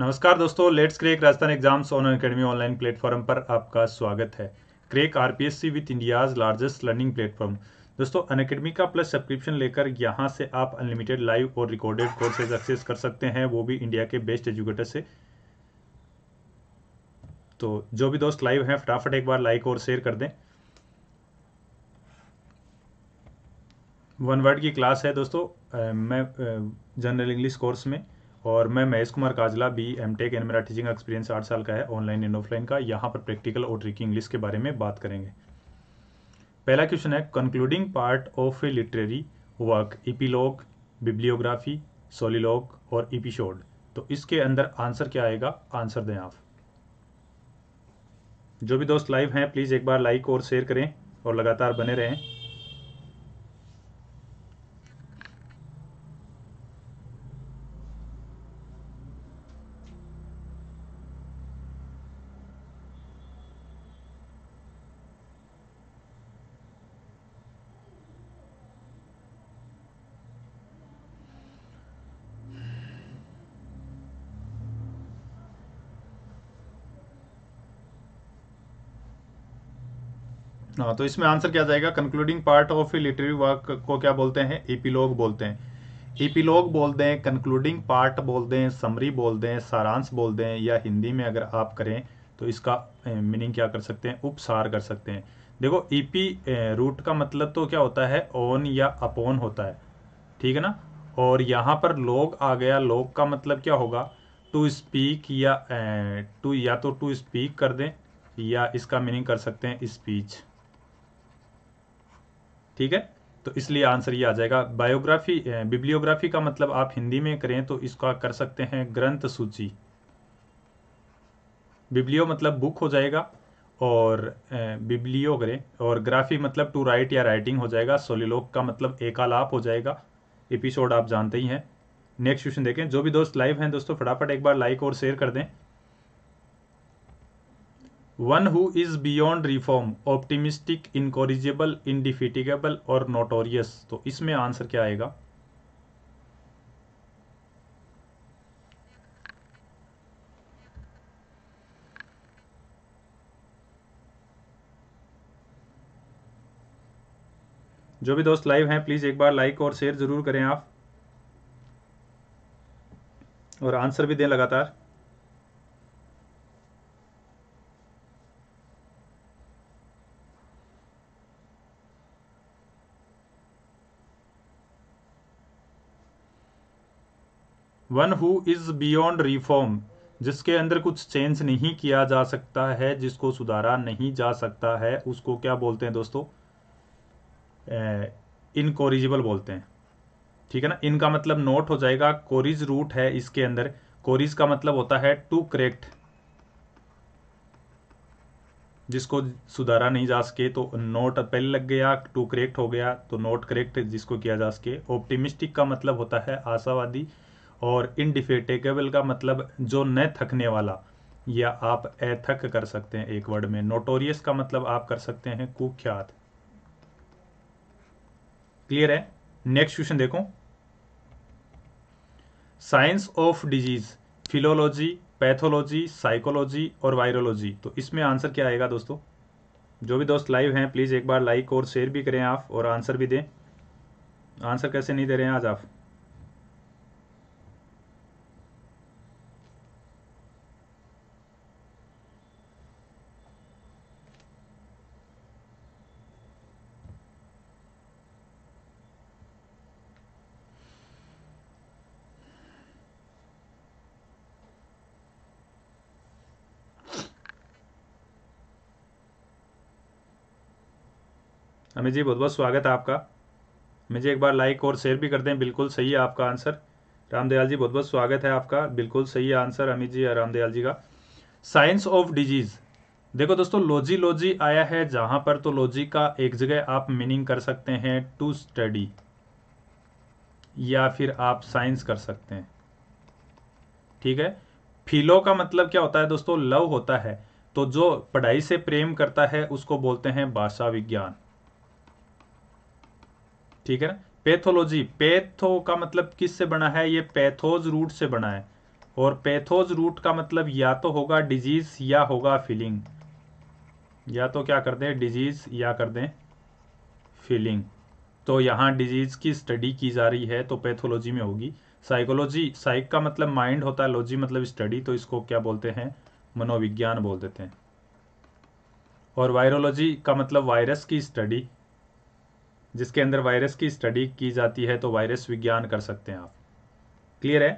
नमस्कार दोस्तों let's crack Rajasthan exams Unacademy online platform पर आपका स्वागत है crack RPSC with India's largest learning platform दोस्तों अन अकेडमी का प्लस सब्सक्रिप्शन लेकर यहां से आप अनलिमिटेड लाइव और रिकॉर्डेड कोर्सेज एक्सेस कर सकते हैं वो भी इंडिया के बेस्ट एजुकेटर से तो जो भी दोस्त लाइव हैं फटाफट एक बार लाइक और शेयर कर दें वन वर्ड की क्लास है दोस्तों मैं जनरल इंग्लिश कोर्स में और मैं Mahesh Kumar Kajla B M tech and मेरा टीचिंग एक्सपीरियंस आठ साल का है ऑनलाइन एंड ऑफलाइन का यहाँ पर प्रैक्टिकल और ट्रिकी इंग्लिश के बारे में बात करेंगे पहला क्वेश्चन है concluding part of a literary work epilogue bibliography soliloquy और इपिशोड तो इसके अंदर आंसर क्या आएगा आंसर दें आप जो भी दोस्त लाइव हैं प्लीज़ एक बार लाइक और शेयर करें और लगातार बने रहें हाँ तो इसमें आंसर क्या जाएगा concluding part of literary work को क्या बोलते हैं इपीलोग बोलते हैं इपीलोग बोल दें कंक्लूडिंग पार्ट बोल दें समरी बोल दें सारांश बोल दें या हिंदी में अगर आप करें तो इसका मीनिंग क्या कर सकते हैं उपसार कर सकते हैं देखो ईपी e रूट का मतलब तो क्या होता है ऑन या अपॉन होता है ठीक है ना और यहाँ पर लोग आ गया लोग का मतलब क्या होगा टू स्पीक या टू या तो टू स्पीक कर दें या इसका मीनिंग कर सकते हैं स्पीच ठीक है तो इसलिए आंसर ये आ जाएगा बायोग्राफी बिब्लियोग्राफी का मतलब आप हिंदी में करें तो इसका कर सकते हैं ग्रंथ सूची बिब्लियो मतलब बुक हो जाएगा और बिब्लियो करें और ग्राफी मतलब टू राइट या राइटिंग हो जाएगा सोलिलोक का मतलब एकालाप हो जाएगा एपिसोड आप जानते ही हैं नेक्स्ट क्वेश्चन देखें जो भी दोस्त लाइव हैं दोस्तों फटाफट एक बार लाइक और शेयर कर दें one who is beyond reform optimistic incorrigible indefatigable और नोटोरियस तो इसमें आंसर क्या आएगा जो भी दोस्त लाइव हैं प्लीज़ एक बार लाइक और शेयर ज़रूर करें आप और आंसर भी दें लगातार one who is beyond reform जिसके अंदर कुछ चेंज नहीं किया जा सकता है जिसको सुधारा नहीं जा सकता है उसको क्या बोलते हैं दोस्तों इनकोरिजिबल बोलते हैं ठीक है ना इनका मतलब नोट हो जाएगा कोरिज रूट है इसके अंदर कोरिज का मतलब होता है टू करेक्ट जिसको सुधारा नहीं जा सके तो नोट पहले लग गया टू करेक्ट हो गया तो नोट करेक्ट जिसको किया जा सके ऑप्टिमिस्टिक का मतलब होता है आशावादी और इनडिफेटेकेबल का मतलब जो न थकने वाला या आप एथक कर सकते हैं एक वर्ड में नोटोरियस का मतलब आप कर सकते हैं कुख्यात क्लियर है नेक्स्ट क्वेश्चन देखो science of disease philology pathology psychology और वायरोलॉजी तो इसमें आंसर क्या आएगा दोस्तों जो भी दोस्त लाइव हैं प्लीज़ एक बार लाइक और शेयर भी करें आप और आंसर भी दें आंसर कैसे नहीं दे रहे हैं आज आप अमित जी बहुत बहुत स्वागत है आपका अमित जी एक बार लाइक और शेयर भी कर दें बिल्कुल सही है आपका आंसर रामदयाल जी बहुत बहुत स्वागत है आपका बिल्कुल सही है आंसर अमित जी रामदयाल जी का साइंस ऑफ डिजीज देखो दोस्तों लॉजी लॉजी आया है जहां पर तो लॉजी का एक जगह आप मीनिंग कर सकते हैं टू स्टडी या फिर आप साइंस कर सकते हैं ठीक है फिलो का मतलब क्या होता है दोस्तों लव होता है तो जो पढ़ाई से प्रेम करता है उसको बोलते हैं भाषा विज्ञान ठीक है ना पैथोलॉजी पैथो का मतलब किस से बना है ये पैथोज रूट से बना है और पैथोज रूट का मतलब या तो होगा डिजीज या होगा फीलिंग या तो क्या कर दें डिजीज या कर दें फीलिंग तो यहाँ डिजीज की स्टडी की जा रही है तो पैथोलॉजी में होगी साइकोलॉजी साइक का मतलब माइंड होता है लॉजी मतलब स्टडी तो इसको क्या बोलते हैं मनोविज्ञान बोल देते हैं और वायरोलॉजी का मतलब वायरस की स्टडी जिसके अंदर वायरस की स्टडी की जाती है तो वायरस विज्ञान कर सकते हैं आप क्लियर है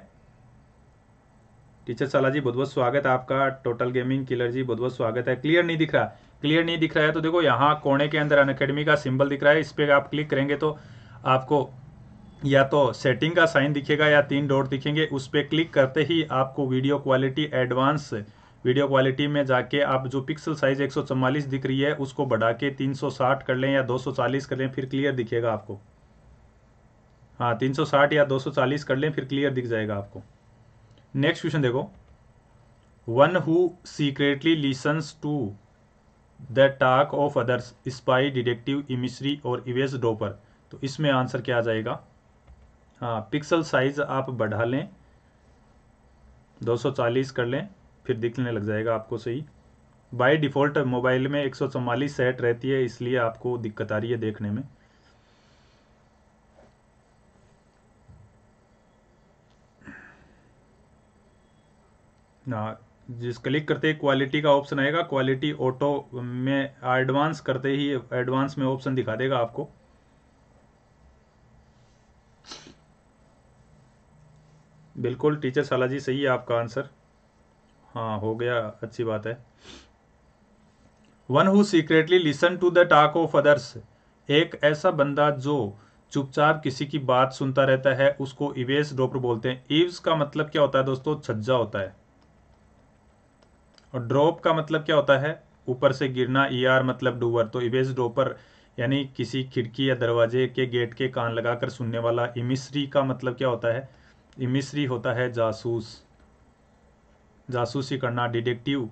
टीचर साला जी बहुत बहुत स्वागत है आपका टोटल गेमिंग किलर जी बहुत बहुत स्वागत है क्लियर नहीं दिख रहा क्लियर नहीं दिख रहा है तो देखो यहाँ कोने के अंदर अनकेडमी का सिंबल दिख रहा है इस पर आप क्लिक करेंगे तो आपको या तो सेटिंग का साइन दिखेगा या तीन डॉट दिखेंगे उस पर क्लिक करते ही आपको video quality advance video quality में जाके आप जो पिक्सल साइज एक दिख रही है उसको बढ़ा के 360 कर लें या 240 कर लें फिर क्लियर दिखेगा आपको हाँ 360 या 240 कर लें फिर क्लियर दिख जाएगा आपको नेक्स्ट क्वेश्चन देखो one who secretly listens to the talk of others spy detective emissary और इवेज डोपर तो इसमें आंसर क्या आ जाएगा हाँ पिक्सल साइज आप बढ़ा लें 240 कर लें फिर दिखने लग जाएगा आपको सही बाय डिफ़ॉल्ट मोबाइल में एक सेट रहती है इसलिए आपको दिक्कत आ रही है देखने में ना हाँ, जिस क्लिक करते ही क्वालिटी का ऑप्शन आएगा क्वालिटी ऑटो में एडवांस करते ही एडवांस में ऑप्शन दिखा देगा आपको बिल्कुल टीचर साला जी सही है आपका आंसर हाँ हो गया अच्छी बात है one who secretly listen to the talk of others एक ऐसा बंदा जो चुपचाप किसी की बात सुनता रहता है उसको इवेस ड्रोपर बोलते हैं ईव्स का मतलब क्या होता है दोस्तों छज्जा होता है और ड्रॉप का मतलब क्या होता है ऊपर से गिरना ई e ER मतलब डूवर तो इवेस ड्रोपर यानी किसी खिड़की या दरवाजे के गेट के कान लगाकर सुनने वाला इमिस्री का मतलब क्या होता है इमिस्री होता है जासूस जासूसी करना डिटेक्टिव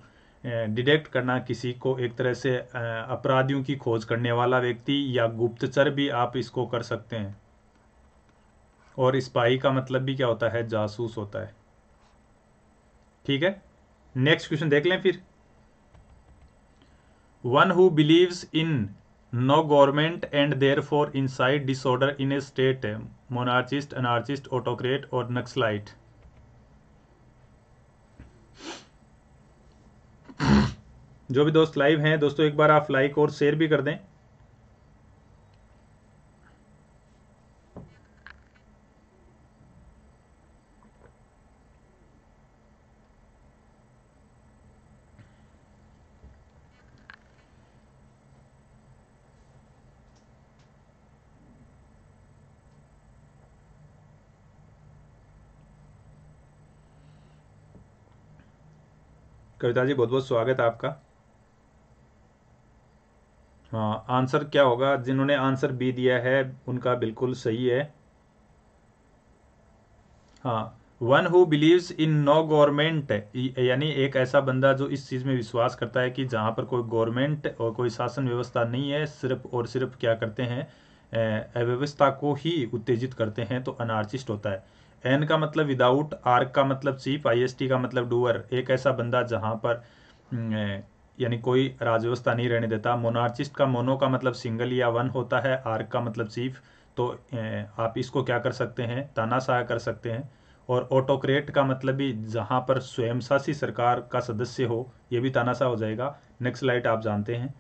डिटेक्ट करना किसी को एक तरह से अपराधियों की खोज करने वाला व्यक्ति या गुप्तचर भी आप इसको कर सकते हैं और स्पाई का मतलब भी क्या होता है जासूस होता है ठीक है नेक्स्ट क्वेश्चन देख लें फिर one who believes in no government and therefore inside disorder in a state monarchist anarchist autocrat और नक्सलाइट जो भी दोस्त लाइव हैं दोस्तों एक बार आप लाइक और शेयर भी कर दें कविता जी बहुत बहुत स्वागत है आपका हाँ आंसर क्या होगा जिन्होंने आंसर बी दिया है उनका बिल्कुल सही है हाँ one who believes in no government यानी एक ऐसा बंदा जो इस चीज़ में विश्वास करता है कि जहां पर कोई गवर्नमेंट और कोई शासन व्यवस्था नहीं है सिर्फ और सिर्फ क्या करते हैं अव्यवस्था को ही उत्तेजित करते हैं तो अनार्चिस्ट होता है एन का मतलब विदाउट आर का मतलब चीफ आईएसटी का मतलब डूअर एक ऐसा बंदा जहां पर यानी कोई राजव्यवस्था नहीं रहने देता मोनार्चिस्ट का मोनो का मतलब सिंगल या वन होता है आर का मतलब चीफ तो आप इसको क्या कर सकते हैं तानाशाह कर सकते हैं और ऑटोक्रेट का मतलब भी जहां पर स्वयंशासी सरकार का सदस्य हो ये भी तानाशाह हो जाएगा नेक्स्ट लाइट आप जानते हैं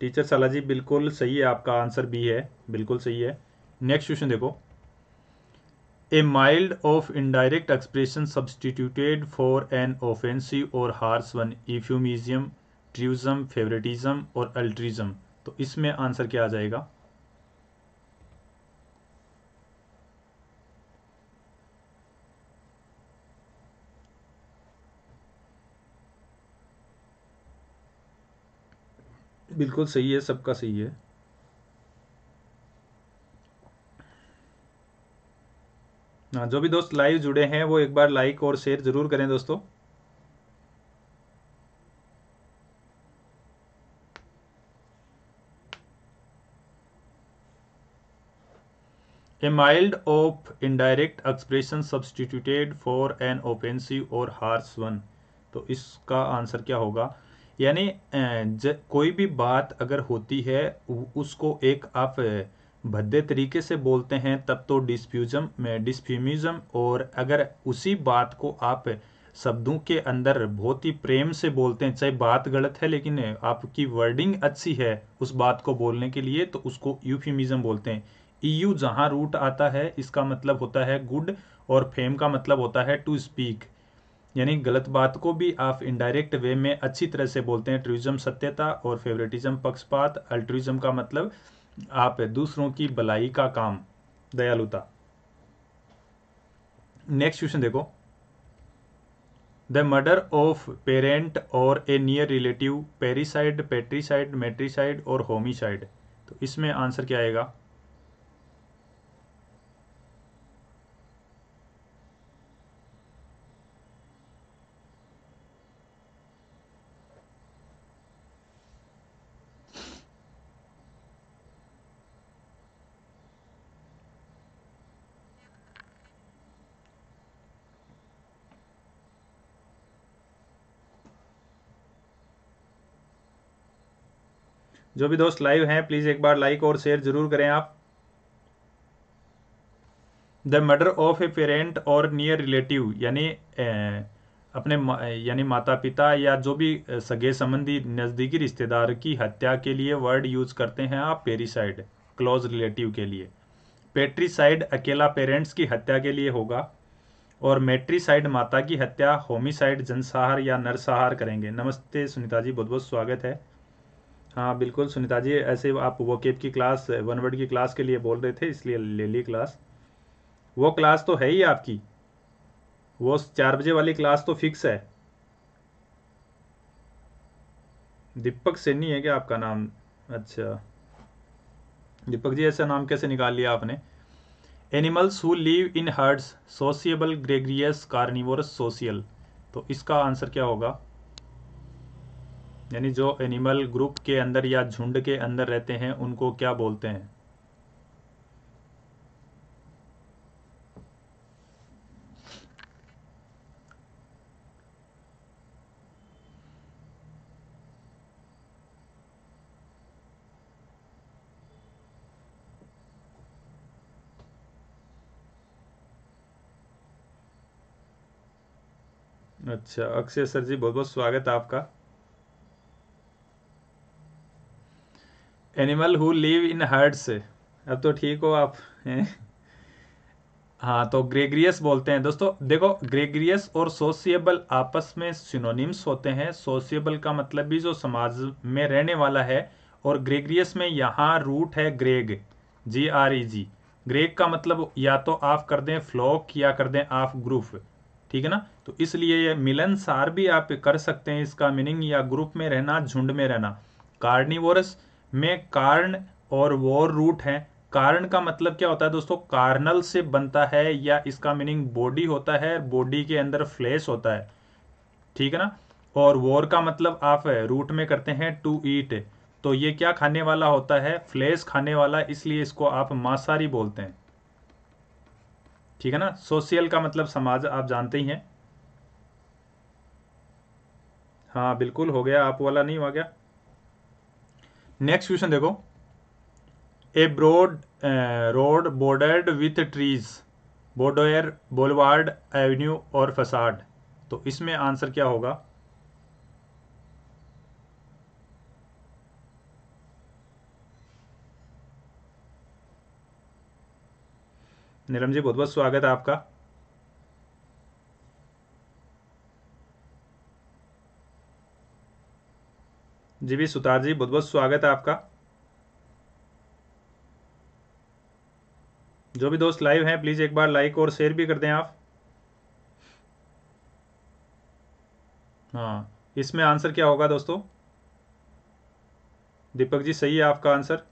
टीचर सालाजी बिल्कुल सही है आपका आंसर बी है बिल्कुल सही है नेक्स्ट क्वेश्चन देखो a mild of indirect expression substituted for an offensive और harsh one euphemism truism favouritism और अल्ट्रिज्म तो इसमें आंसर क्या आ जाएगा बिल्कुल सही है सबका सही है हाँ, जो भी दोस्त लाइव जुड़े हैं वो एक बार लाइक और शेयर जरूर करें दोस्तों a mild of indirect expression substituted for an offensive और हार्स वन तो इसका आंसर क्या होगा यानी कोई भी बात अगर होती है उसको एक आप भद्दे तरीके से बोलते हैं तब तो में डिस्फ्यूमिज्म और अगर उसी बात को आप शब्दों के अंदर बहुत ही प्रेम से बोलते हैं चाहे बात गलत है लेकिन आपकी वर्डिंग अच्छी है उस बात को बोलने के लिए तो उसको यूफिमिज्म बोलते हैं ईयू जहाँ रूट आता है इसका मतलब होता है गुड और फेम का मतलब होता है टू स्पीक यानी गलत बात को भी आप इनडायरेक्ट वे में अच्छी तरह से बोलते हैं ट्रिज्म सत्यता और फेवरेटिज्म पक्षपात अल्ट्रिज्म का मतलब आप है दूसरों की भलाई का काम दयालुता नेक्स्ट क्वेश्चन देखो द मर्डर ऑफ पेरेंट और a near relative parricide patricide matricide और होमिसाइड तो इसमें आंसर क्या आएगा जो भी दोस्त लाइव हैं प्लीज़ एक बार लाइक और शेयर जरूर करें आप the murder of a parent और नियर रिलेटिव यानी अपने यानी माता पिता या जो भी सगे संबंधी नज़दीकी रिश्तेदार की हत्या के लिए वर्ड यूज करते हैं आप पेरिसाइड क्लोज रिलेटिव के लिए पेट्रीसाइड अकेला पेरेंट्स की हत्या के लिए होगा और मेट्रीसाइड माता की हत्या होमिसाइड जनसाहार या नरसाहार करेंगे नमस्ते सुनीता जी बहुत बहुत स्वागत है हाँ बिल्कुल सुनीता जी ऐसे आप वोकेब की क्लास वन वर्ड की क्लास के लिए बोल रहे थे इसलिए ले ली क्लास वो क्लास तो है ही आपकी वो चार बजे वाली क्लास तो फिक्स है दीपक सैनी है क्या आपका नाम अच्छा दीपक जी ऐसा नाम कैसे निकाल लिया आपने animals who live in herds sociable gregarious carnivorous social तो इसका आंसर क्या होगा यानी जो एनिमल ग्रुप के अंदर या झुंड के अंदर रहते हैं उनको क्या बोलते हैं अच्छा अक्षय सर जी बहुत बहुत स्वागत आपका animal who live in herds अब तो ठीक हो आप हैं हाँ तो ग्रेगरियस बोलते हैं दोस्तों देखो ग्रेगरियस और सोशियबल आपस में सिनोनिम्स होते हैं सोशियबल का मतलब भी जो समाज में रहने वाला है और ग्रेगरियस में यहाँ रूट है greg G R E G greg का मतलब या तो आप कर दें फ्लॉक या कर दें आप ग्रुप ठीक है ना तो इसलिए ये मिलनसार भी आप कर सकते हैं इसका मीनिंग या ग्रुप में रहना झुंड में रहना कार्निवोरस में कार्न और वॉर रूट है कारण का मतलब क्या होता है दोस्तों कार्नल से बनता है या इसका मीनिंग बॉडी होता है बॉडी के अंदर फ्लेश होता है ठीक है ना और वॉर का मतलब आप रूट में करते हैं टू ईट तो ये क्या खाने वाला होता है फ्लेश खाने वाला इसलिए इसको आप मांसाहारी बोलते हैं ठीक है ना सोशियल का मतलब समाज आप जानते ही हैं हाँ बिल्कुल हो गया आप वाला नहीं हो गया नेक्स्ट क्वेश्चन देखो a broad road bordered with trees boudoir boulevard avenue और फसाड तो इसमें आंसर क्या होगा नीलम जी बहुत बहुत स्वागत है आपका जी भी सुतार जी बहुत बहुत स्वागत है आपका जो भी दोस्त लाइव हैं प्लीज एक बार लाइक और शेयर भी कर दें आप हाँ इसमें आंसर क्या होगा दोस्तों दीपक जी सही है आपका आंसर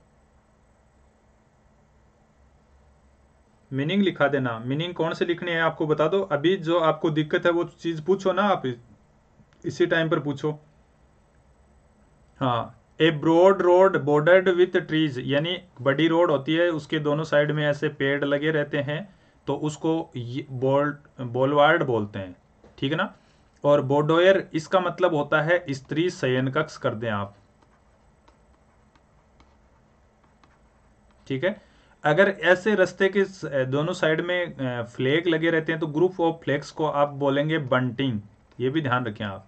मीनिंग लिखा देना मीनिंग कौन से लिखने हैं आपको बता दो अभी जो आपको दिक्कत है वो चीज़ पूछो ना आप इसी टाइम पर पूछो हाँ a broad road bordered with trees यानी बड़ी रोड होती है उसके दोनों साइड में ऐसे पेड़ लगे रहते हैं तो उसको बोल बोलवार्ड बोलते हैं ठीक है ना और बोडोयर इसका मतलब होता है स्त्री शयन कक्ष कर दें आप ठीक है अगर ऐसे रस्ते के दोनों साइड में फ्लैग लगे रहते हैं तो ग्रुप ऑफ फ्लैग्स को आप बोलेंगे बंटिंग ये भी ध्यान रखें आप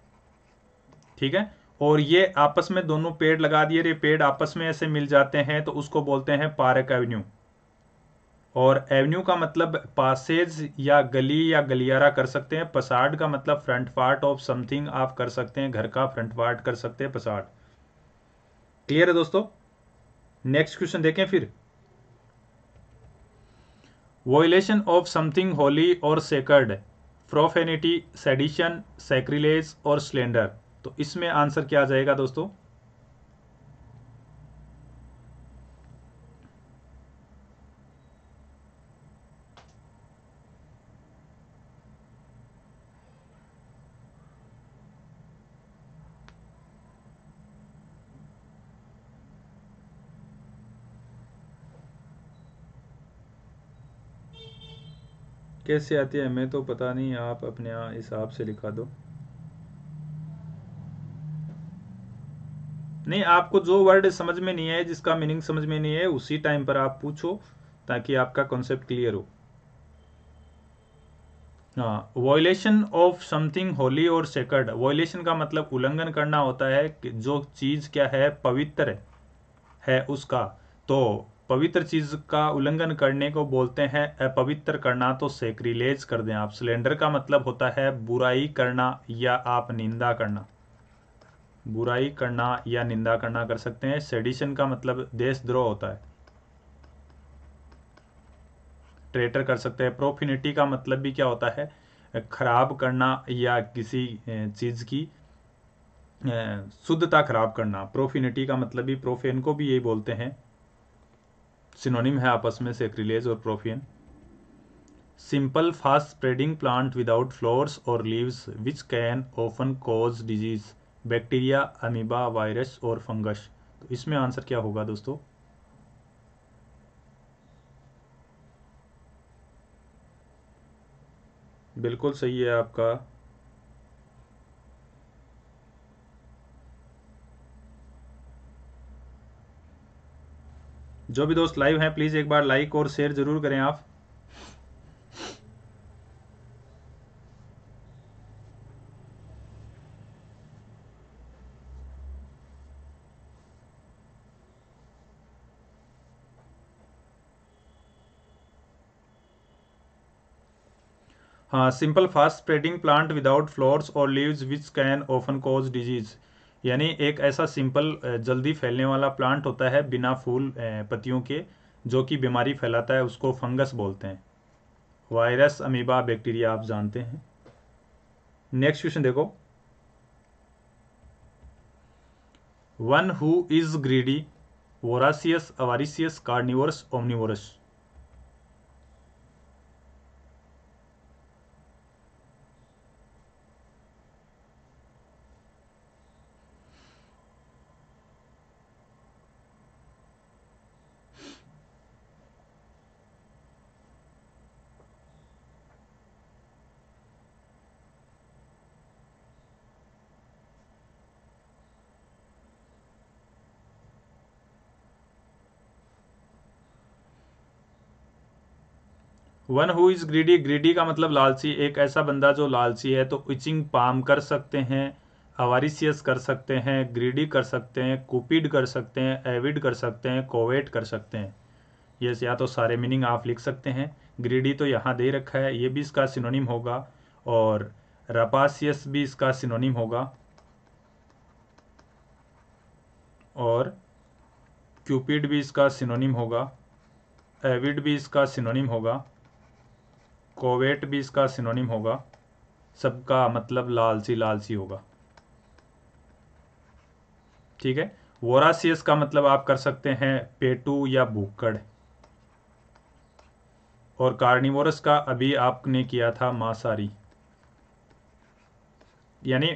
ठीक है और ये आपस में दोनों पेड़ लगा दिए ये पेड़ आपस में ऐसे मिल जाते हैं तो उसको बोलते हैं पार्क एवेन्यू और एवेन्यू का मतलब पासेज या गली या गलियारा कर सकते हैं पसाड का मतलब फ्रंट पार्ट ऑफ समथिंग आप कर सकते हैं घर का फ्रंट पार्ट कर सकते हैं पसाड क्लियर है दोस्तों नेक्स्ट क्वेश्चन देखें फिर वोलेशन ऑफ समथिंग होली और सेकर्ड प्रोफेनिटी सेडिशन सेक्रिलेज और स्लेंडर तो इसमें आंसर क्या आ जाएगा दोस्तों कैसे आती है मैं तो पता नहीं आप अपने हिसाब से लिखा दो नहीं आपको जो वर्ड समझ में नहीं है जिसका मीनिंग समझ में नहीं है उसी टाइम पर आप पूछो ताकि आपका कॉन्सेप्ट क्लियर हो वॉयलेशन ऑफ समथिंग होली और सेकर्ड वॉयलेशन का मतलब उल्लंघन करना होता है कि जो चीज़ क्या है पवित्र है, है उसका तो पवित्र चीज़ का उल्लंघन करने को बोलते हैं अपवित्र करना तो सेक्रिलेज कर दें आप सिलेंडर का मतलब होता है बुराई करना या आप निंदा करना बुराई करना या निंदा करना कर सकते हैं सेडिशन का मतलब देशद्रोह होता है ट्रेटर कर सकते हैं प्रोफिनिटी का मतलब भी क्या होता है खराब करना या किसी चीज़ की शुद्धता खराब करना प्रोफिनिटी का मतलब भी प्रोफेन को भी यही बोलते हैं सिनोनिम है आपस में सेक्रिलेज और profane simple fast spreading plant without flowers और leaves which can often cause disease bacteria amoeba virus और फंगस तो इसमें आंसर क्या होगा दोस्तों बिल्कुल सही है आपका जो भी दोस्त लाइव हैं प्लीज़ एक बार लाइक और शेयर ज़रूर करें आप हाँ simple fast spreading plant without flowers और leaves which can often cause disease यानी एक ऐसा सिंपल जल्दी फैलने वाला प्लांट होता है बिना फूल पत्तियों के जो कि बीमारी फैलाता है उसको फंगस बोलते हैं वायरस अमीबा बैक्टीरिया आप जानते हैं नेक्स्ट क्वेश्चन देखो one who is greedy voracious avaricious carnivores omnivorous one who is greedy greedy का मतलब लालची एक ऐसा बंदा जो लालची है तो इचिंग पाम कर सकते हैं अवारिसियस कर सकते हैं ग्रीडी कर सकते हैं कुपिड कर सकते हैं एविड कर सकते हैं कोवेट कर सकते हैं ये या तो सारे मीनिंग आप लिख सकते हैं ग्रीडी तो यहाँ दे रखा है ये भी इसका सिनोनिम होगा और रपासियस भी इसका सिनोनिम होगा और क्यूपिड भी इसका सिनोनिम होगा एविड भी इसका सिनोनिम होगा कोवेट भी इसका सिनोनिम होगा सबका मतलब लालसी लालसी होगा ठीक है वोरासियस का मतलब आप कर सकते हैं पेटू या भूकड़ और कार्निवोरस का अभी आपने किया था मासारी यानी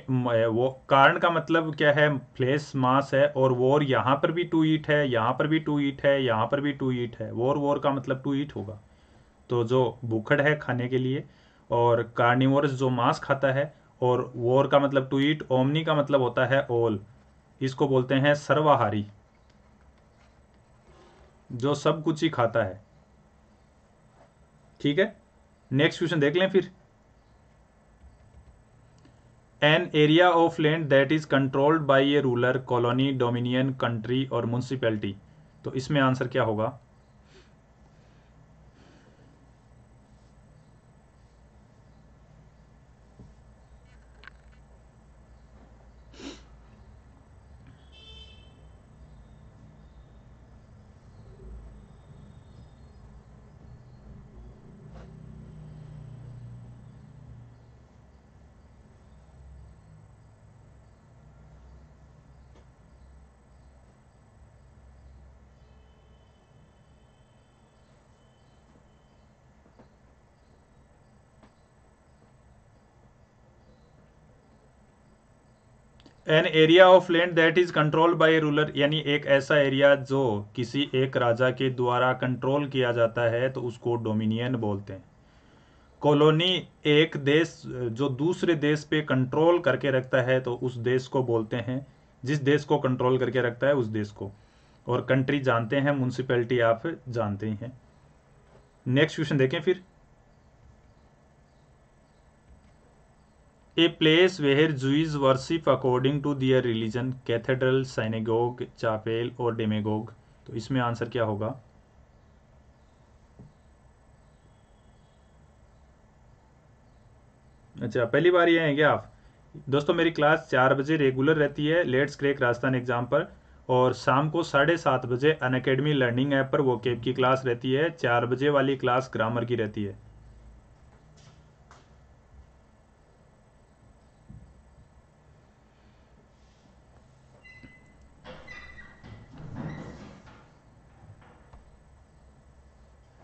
वो कारण का मतलब क्या है फ्लेस मास है और वोर यहां पर भी टू ईट है यहां पर भी टू ईट है यहां पर भी टू ईट है वोर वोर का मतलब टू ईट होगा तो जो भूखड़ है खाने के लिए और कार्निवोरस जो मांस खाता है और वोर का मतलब टू ईट ओमनी का मतलब होता है ओल इसको बोलते हैं सर्वाहारी जो सब कुछ ही खाता है ठीक है नेक्स्ट क्वेश्चन देख लें फिर an area of land that is controlled by a ruler colony dominion country और म्यूनसिपैलिटी तो इसमें आंसर क्या होगा an area of land that is control by ruler यानी एक ऐसा एरिया जो किसी एक राजा के द्वारा कंट्रोल किया जाता है तो उसको डोमिनियन बोलते हैं कॉलोनी एक देश जो दूसरे देश पे कंट्रोल करके रखता है तो उस देश को बोलते हैं जिस देश को कंट्रोल करके रखता है उस देश को और कंट्री जानते हैं म्यूनसिपैलिटी आप जानते ही हैं नेक्स्ट क्वेश्चन देखें फिर a place where Jews worship according to their religion cathedral synagogue, chapel और डेमेगोग तो इसमें आंसर क्या होगा अच्छा पहली बार ये आएंगे आप दोस्तों मेरी क्लास चार बजे रेगुलर रहती है लेट्स क्रेक राजस्थान एग्जाम पर और शाम को साढ़े सात बजे अन अकेडमी लर्निंग ऐप पर वो केप की क्लास रहती है चार बजे वाली क्लास ग्रामर की रहती है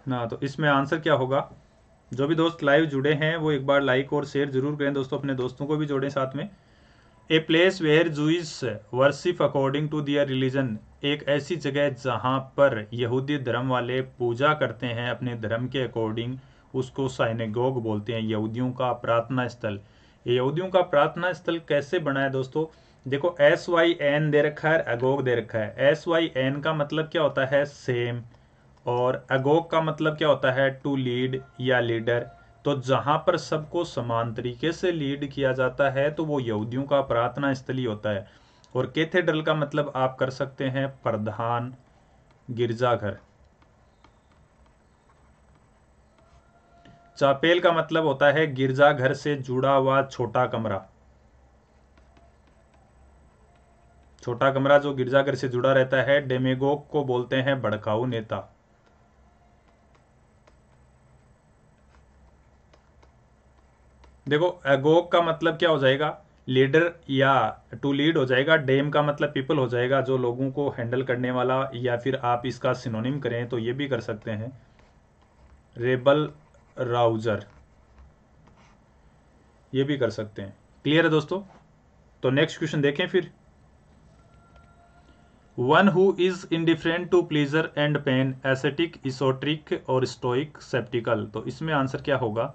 ना तो इसमें आंसर क्या होगा जो भी दोस्त लाइव जुड़े हैं वो एक बार लाइक और शेयर जरूर करें दोस्तों अपने दोस्तों को भी जोड़ें साथ में a place where Jews worship according to their religion एक ऐसी जगह जहां पर यहूदी धर्म वाले पूजा करते हैं अपने धर्म के अकॉर्डिंग उसको साइनेगोग बोलते हैं यहूदियों का प्रार्थना स्थल यहूदियों का प्रार्थना स्थल कैसे बना है दोस्तों देखो एस वाई एन दे रखा है अगोग दे रखा है एस वाई एन का मतलब क्या होता है सेम और अगोक का मतलब क्या होता है टू लीड या लीडर तो जहां पर सबको समान तरीके से लीड किया जाता है तो वो यहूदियों का प्रार्थना स्थली होता है और कैथेड्रल का मतलब आप कर सकते हैं प्रधान गिरजाघर चापेल का मतलब होता है गिरजाघर से जुड़ा हुआ छोटा कमरा छोटा कमरा जो गिरजाघर से जुड़ा रहता है डेमेगोक को बोलते हैं भड़काऊ नेता देखो अगोक का मतलब क्या हो जाएगा लीडर या टू लीड हो जाएगा डेम का मतलब पीपल हो जाएगा जो लोगों को हैंडल करने वाला या फिर आप इसका सिनोनिम करें तो ये भी कर सकते हैं रेबल राउजर ये भी कर सकते हैं क्लियर है दोस्तों तो नेक्स्ट क्वेश्चन देखें फिर one who is indifferent to pleasure and pain ascetic esoteric और स्टोइक सेप्टिकल तो इसमें आंसर क्या होगा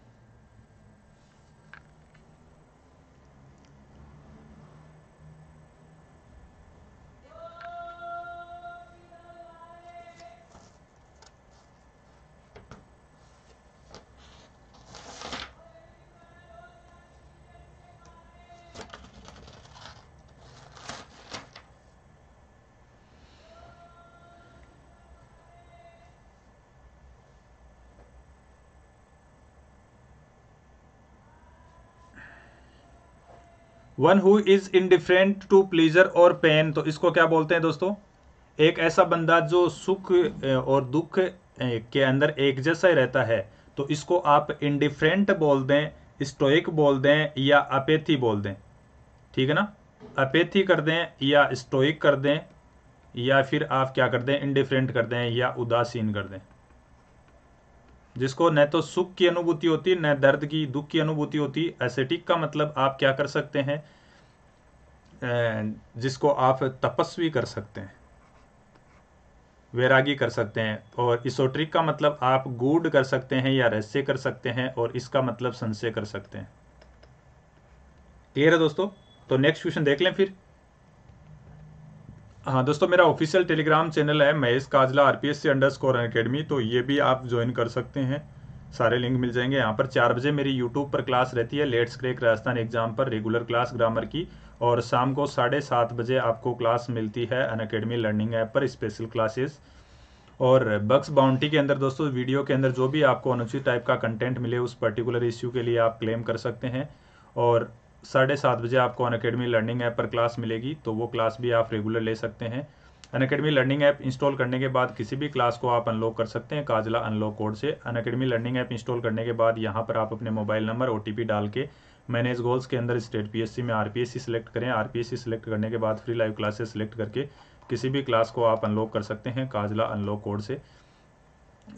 one who is indifferent to pleasure और पेन तो इसको क्या बोलते हैं दोस्तों एक ऐसा बंदा जो सुख और दुख के अंदर एक जैसा ही रहता है तो इसको आप इनडिफरेंट बोल दें स्टोइक बोल दें या अपेथी बोल दें ठीक है ना अपेथी कर दें या स्टोइक कर दें या फिर आप क्या कर दें इनडिफरेंट कर दें या उदासीन कर दें जिसको न तो सुख की अनुभूति होती न दर्द की दुख की अनुभूति होती एसेटिक का मतलब आप क्या कर सकते हैं जिसको आप तपस्वी कर सकते हैं वैरागी कर सकते हैं और इसोट्रिक का मतलब आप गूड कर सकते हैं या रहस्य कर सकते हैं और इसका मतलब संशय कर सकते हैं क्लियर है दोस्तों तो नेक्स्ट क्वेश्चन देख लें फिर हाँ दोस्तों मेरा ऑफिशियल टेलीग्राम चैनल है Mahesh Kajla R P S C underscore academy तो ये भी आप ज्वाइन कर सकते हैं सारे लिंक मिल जाएंगे यहाँ पर चार बजे मेरी यूट्यूब पर क्लास रहती है लेट्स क्रेक राजस्थान एग्जाम पर रेगुलर क्लास ग्रामर की और शाम को साढ़े सात बजे आपको क्लास मिलती है अन अकेडमी लर्निंग ऐप पर स्पेशल क्लासेस और बक्स बाउंड्री के अंदर दोस्तों वीडियो के अंदर जो भी आपको अनुचित टाइप का कंटेंट मिले उस पर्टिकुलर इश्यू के लिए आप क्लेम कर सकते हैं और साढ़े सात बजे आपको अन अकेडमी लर्निंग ऐप पर क्लास मिलेगी तो वो क्लास भी आप रेगुलर ले सकते हैं Unacademy learning app install करने के बाद किसी भी क्लास को आप अनलॉक कर सकते हैं काजला अनलॉक कोड से Unacademy learning app install करने के बाद यहाँ पर आप अपने मोबाइल नंबर ओ डाल के मैनेज गोल्स के अंदर स्टेट सी में सी सिलेक्ट करें सी सिलेक्ट करने के बाद फ्री लाइव क्लासेस सिलेक्ट करके किसी भी क्लास को आप अनलॉक कर सकते हैं काजला अनलॉक कोड से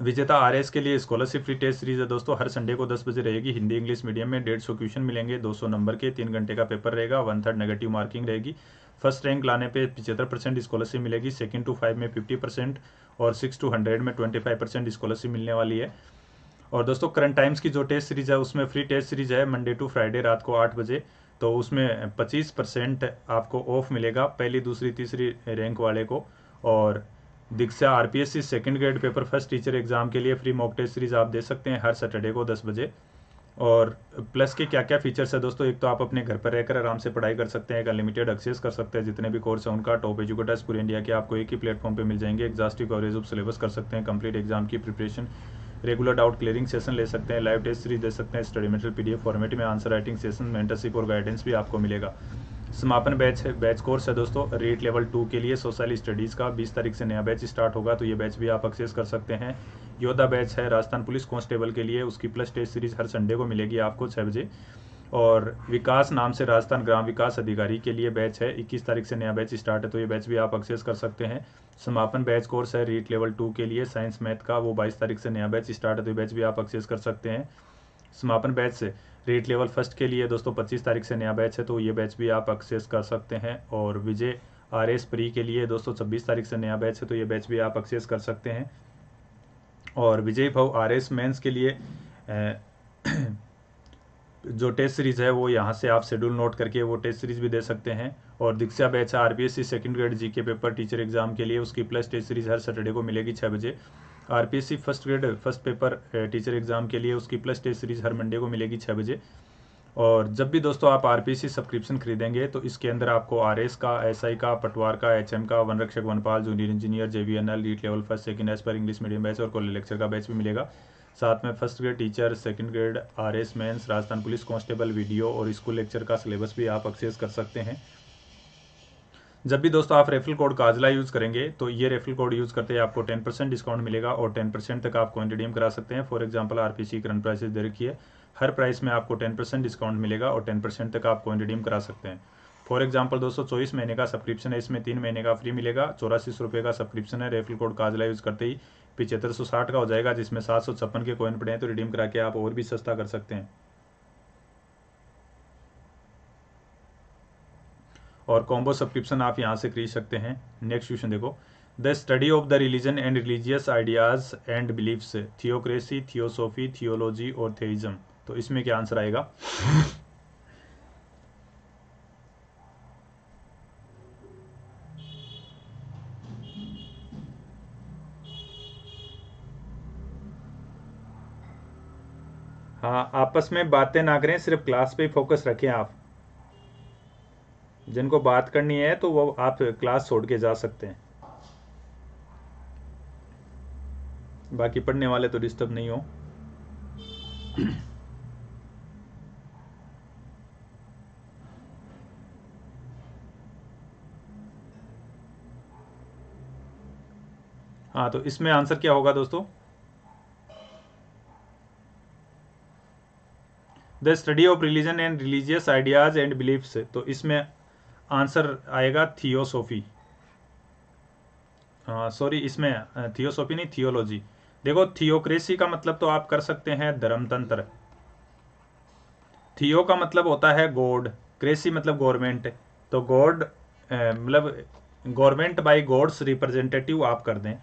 विजेता आर के लिए स्कॉलरशिप फ्री टेस्ट सीरीज है दोस्तों हर संडे को दस बजे रहेगी हिंदी इंग्लिश मीडियम में डेढ़ सौ क्वेश्चन मिलेंगे दो सौ नंबर के तीन घंटे का पेपर रहेगा वन थर्ड नेगेटिव मार्किंग रहेगी फर्स्ट रैंक लाने पे पिछहत्तर परसेंट स्कॉलरशिप मिलेगी सेकंड टू फाइव में फिफ्टी परसेंट और सिक्स टू हंड्रेड में ट्वेंटी फाइव परसेंट स्कॉलरशिप मिलने वाली है और दोस्तों करंट टाइम्स की जो टेस्ट सीरीज है उसमें फ्री टेस्ट सीरीज है मंडे टू फ्राइडे रात को आठ बजे तो उसमें पच्चीस परसेंट आपको ऑफ मिलेगा पहली दूसरी तीसरी रैंक वाले को और Diksha RPSC second grade paper first teacher exam के लिए फ्री मॉक टेस्ट सीरीज आप दे सकते हैं हर सैटरडे को दस बजे और प्लस के क्या क्या फीचर्स है दोस्तों एक तो आप अपने घर पर रहकर आराम से पढ़ाई कर सकते हैं एक अनलिमिटेड एक्सेस कर सकते हैं जितने भी कोर्स हैं उनका टॉप एजुकेटर्स पूरे इंडिया के आपको एक ही प्लेटफॉर्म पे मिल जाएंगे एग्जास्टिव कवरेज ऑफ सिलेबस कर सकते हैं कंप्लीट एग्जाम की preparation regular doubt clearing session ले सकते हैं लाइव टेस्ट सीरीज दे सकते हैं स्टडी मेटेरियल पीडीएफ फॉर्मेट में आंसर राइटिंग सेशन मेंटरशिप और गाइडेंस भी आपको मिलेगा समापन बैच है बैच कोर्स है दोस्तों रेट लेवल टू के लिए सोशल स्टडीज़ का 20 तारीख से नया बैच स्टार्ट होगा तो ये बैच भी आप एक्सेस कर सकते हैं योद्धा बैच है राजस्थान पुलिस कांस्टेबल के लिए उसकी प्लस टेस्ट सीरीज हर संडे को मिलेगी आपको छः बजे और विकास नाम से राजस्थान ग्राम विकास अधिकारी के लिए बैच है इक्कीस तारीख से नया बैच स्टार्ट है तो ये बैच भी आप एक्सेस कर सकते हैं समापन बैच कोर्स है रेट लेवल टू के लिए साइंस मैथ का वो बाईस तारीख से नया बैच स्टार्ट है तो ये बैच भी आप एक्सेस कर सकते हैं समापन बैच से रेट लेवल फर्स्ट के लिए दोस्तों पच्चीस तारीख से नया बैच है तो ये बैच भी आप एक्सेस कर सकते हैं और विजय आर एस प्री के लिए दोस्तों छब्बीस तारीख से नया बैच है तो ये बैच भी आप एक्सेस कर सकते हैं और विजय भाव आर एस मेन्स के लिए जो टेस्ट सीरीज है वो यहाँ से आप शेड्यूल नोट करके वो टेस्ट सीरीज भी दे सकते हैं और Diksha batch R B S C second grade G के पेपर टीचर एग्जाम के लिए उसकी प्लस टेस्ट सीरीज हर सैटरडे को मिलेगी छः बजे RPSC first grade first paper teacher exam के लिए उसकी प्लस टेस्ट सीरीज हर मंडे को मिलेगी छः बजे और जब भी दोस्तों आप आर पी सब्सक्रिप्शन खरीदेंगे तो इसके अंदर आपको आर का एसआई का पटवार का एच का वन रक्षक वनपाल junior engineer J V N L लीट लेवल फर्स्ट सेकंड एस पर इंग्लिश मीडियम बैच और कॉलेज लेक्चर का बैच भी मिलेगा साथ में first grade teacher second grade R S mains Rajasthan police constable video और स्कूल लेक्चर का सिलेबस भी आप एक्सेस कर सकते हैं जब भी दोस्तों आप रेफरल कोड काजला यूज़ करेंगे तो ये रेफरल कोड यूज़ करते हैं आपको 10 परसेंट डिस्काउंट मिलेगा और 10 परसेंट तक आप कॉइन रिडीम करा सकते हैं for example RPC current prices दे रखी है हर प्राइस में आपको 10 परसेंट डिस्काउंट मिलेगा और 10 परसेंट तक आप कॉइन रिडीम करा सकते हैं फॉर एग्जाम्पल दोस्तों चौबीस महीने का सब्सक्रिप्शन है इसमें तीन महीने का फ्री मिलेगा चौरासी सौ रुपये का सब्सक्रिप्शन है रेफल कोड काजला यूज़ करते ही पिछहत्तर सौ साठ का हो जाएगा जिसमें सात सौ छप्पन के कॉइन पड़े हैं तो रिडीम करा के आप और भी सस्ता कर सकते हैं और कॉम्बो सब्सक्रिप्शन आप यहाँ से खरीद सकते हैं नेक्स्ट क्वेश्चन देखो the study of the religion and religious ideas and beliefs theocracy theosophy theology और थेइज्म तो इसमें क्या आंसर आएगा हाँ आपस में बातें ना करें सिर्फ क्लास पे फोकस रखें आप जिनको बात करनी है तो वो आप क्लास छोड़ के जा सकते हैं बाकी पढ़ने वाले तो डिस्टर्ब नहीं हो हाँ तो इसमें आंसर क्या होगा दोस्तों the study of religion and religious ideas and beliefs तो इसमें आंसर आएगा थियोसोफी सॉरी इसमें थियोसोफी नहीं थियोलॉजी देखो थियोक्रेसी का मतलब तो आप कर सकते हैं धर्मतंत्र थियो का मतलब होता है गॉड क्रेसी मतलब गवर्नमेंट तो गॉड मतलब गवर्नमेंट बाय गॉड्स रिप्रेजेंटेटिव आप कर दें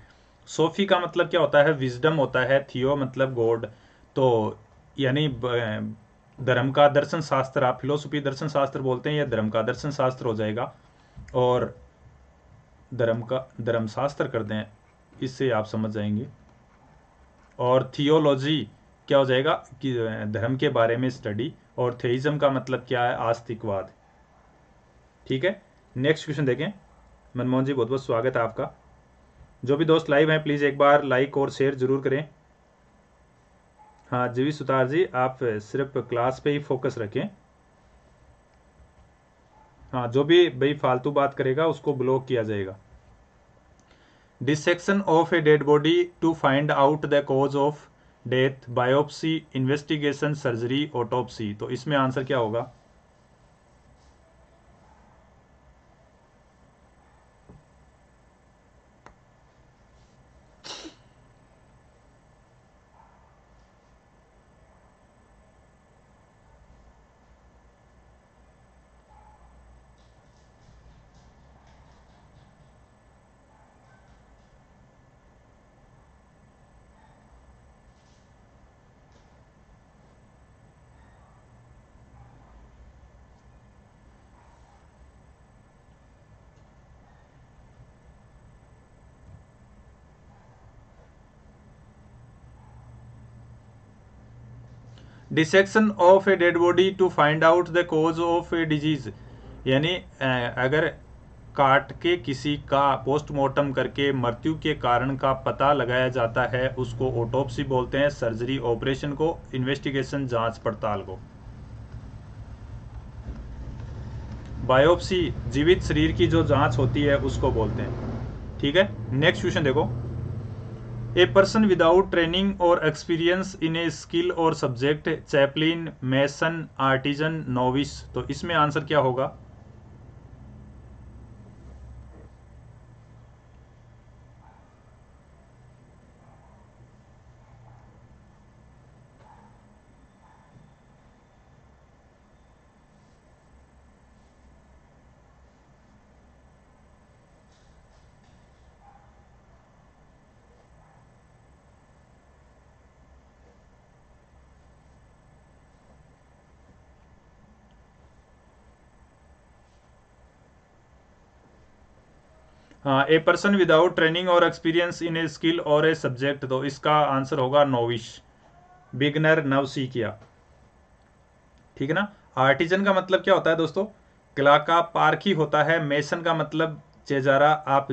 सोफी का मतलब क्या होता है विजडम होता है थियो मतलब गॉड तो यानी धर्म का दर्शन शास्त्र आप फिलोसफी दर्शन शास्त्र बोलते हैं या धर्म का दर्शन शास्त्र हो जाएगा और धर्म का धर्म शास्त्र कर दें इससे आप समझ जाएंगे और थियोलॉजी क्या हो जाएगा कि धर्म के बारे में स्टडी और थेइज्म का मतलब क्या है आस्तिकवाद ठीक है नेक्स्ट क्वेश्चन देखें मनमोहन जी बहुत बहुत स्वागत है आपका जो भी दोस्त लाइव हैं प्लीज़ एक बार लाइक और शेयर जरूर करें हाँ जीवी सुतार जी आप सिर्फ क्लास पे ही फोकस रखें हाँ जो भी भाई फालतू बात करेगा उसको ब्लॉक किया जाएगा dissection of a dead body to find out the cause of death biopsy investigation surgery autopsy तो इसमें आंसर क्या होगा dissection of a dead body to find out the cause of a disease यानी अगर काट के किसी का पोस्टमार्टम करके मृत्यु के कारण का पता लगाया जाता है उसको ऑटोप्सी बोलते हैं सर्जरी ऑपरेशन को इन्वेस्टिगेशन जांच पड़ताल को बायोप्सी जीवित शरीर की जो जांच होती है उसको बोलते हैं ठीक है नेक्स्ट क्वेश्चन देखो ए पर्सन विदाउट ट्रेनिंग और एक्सपीरियंस इन ए स्किल और subject chaplain mason artisan novice तो इसमें आंसर क्या होगा ए पर्सन विदाउट ट्रेनिंग और एक्सपीरियंस इन ए स्किल और ए सब्जेक्ट तो इसका आंसर होगा नोविश बिगनर नव सीखिया ठीक है ना आर्टिजन का मतलब क्या होता है दोस्तों कला का पार्क ही होता है मेसन का मतलब चेजारा आप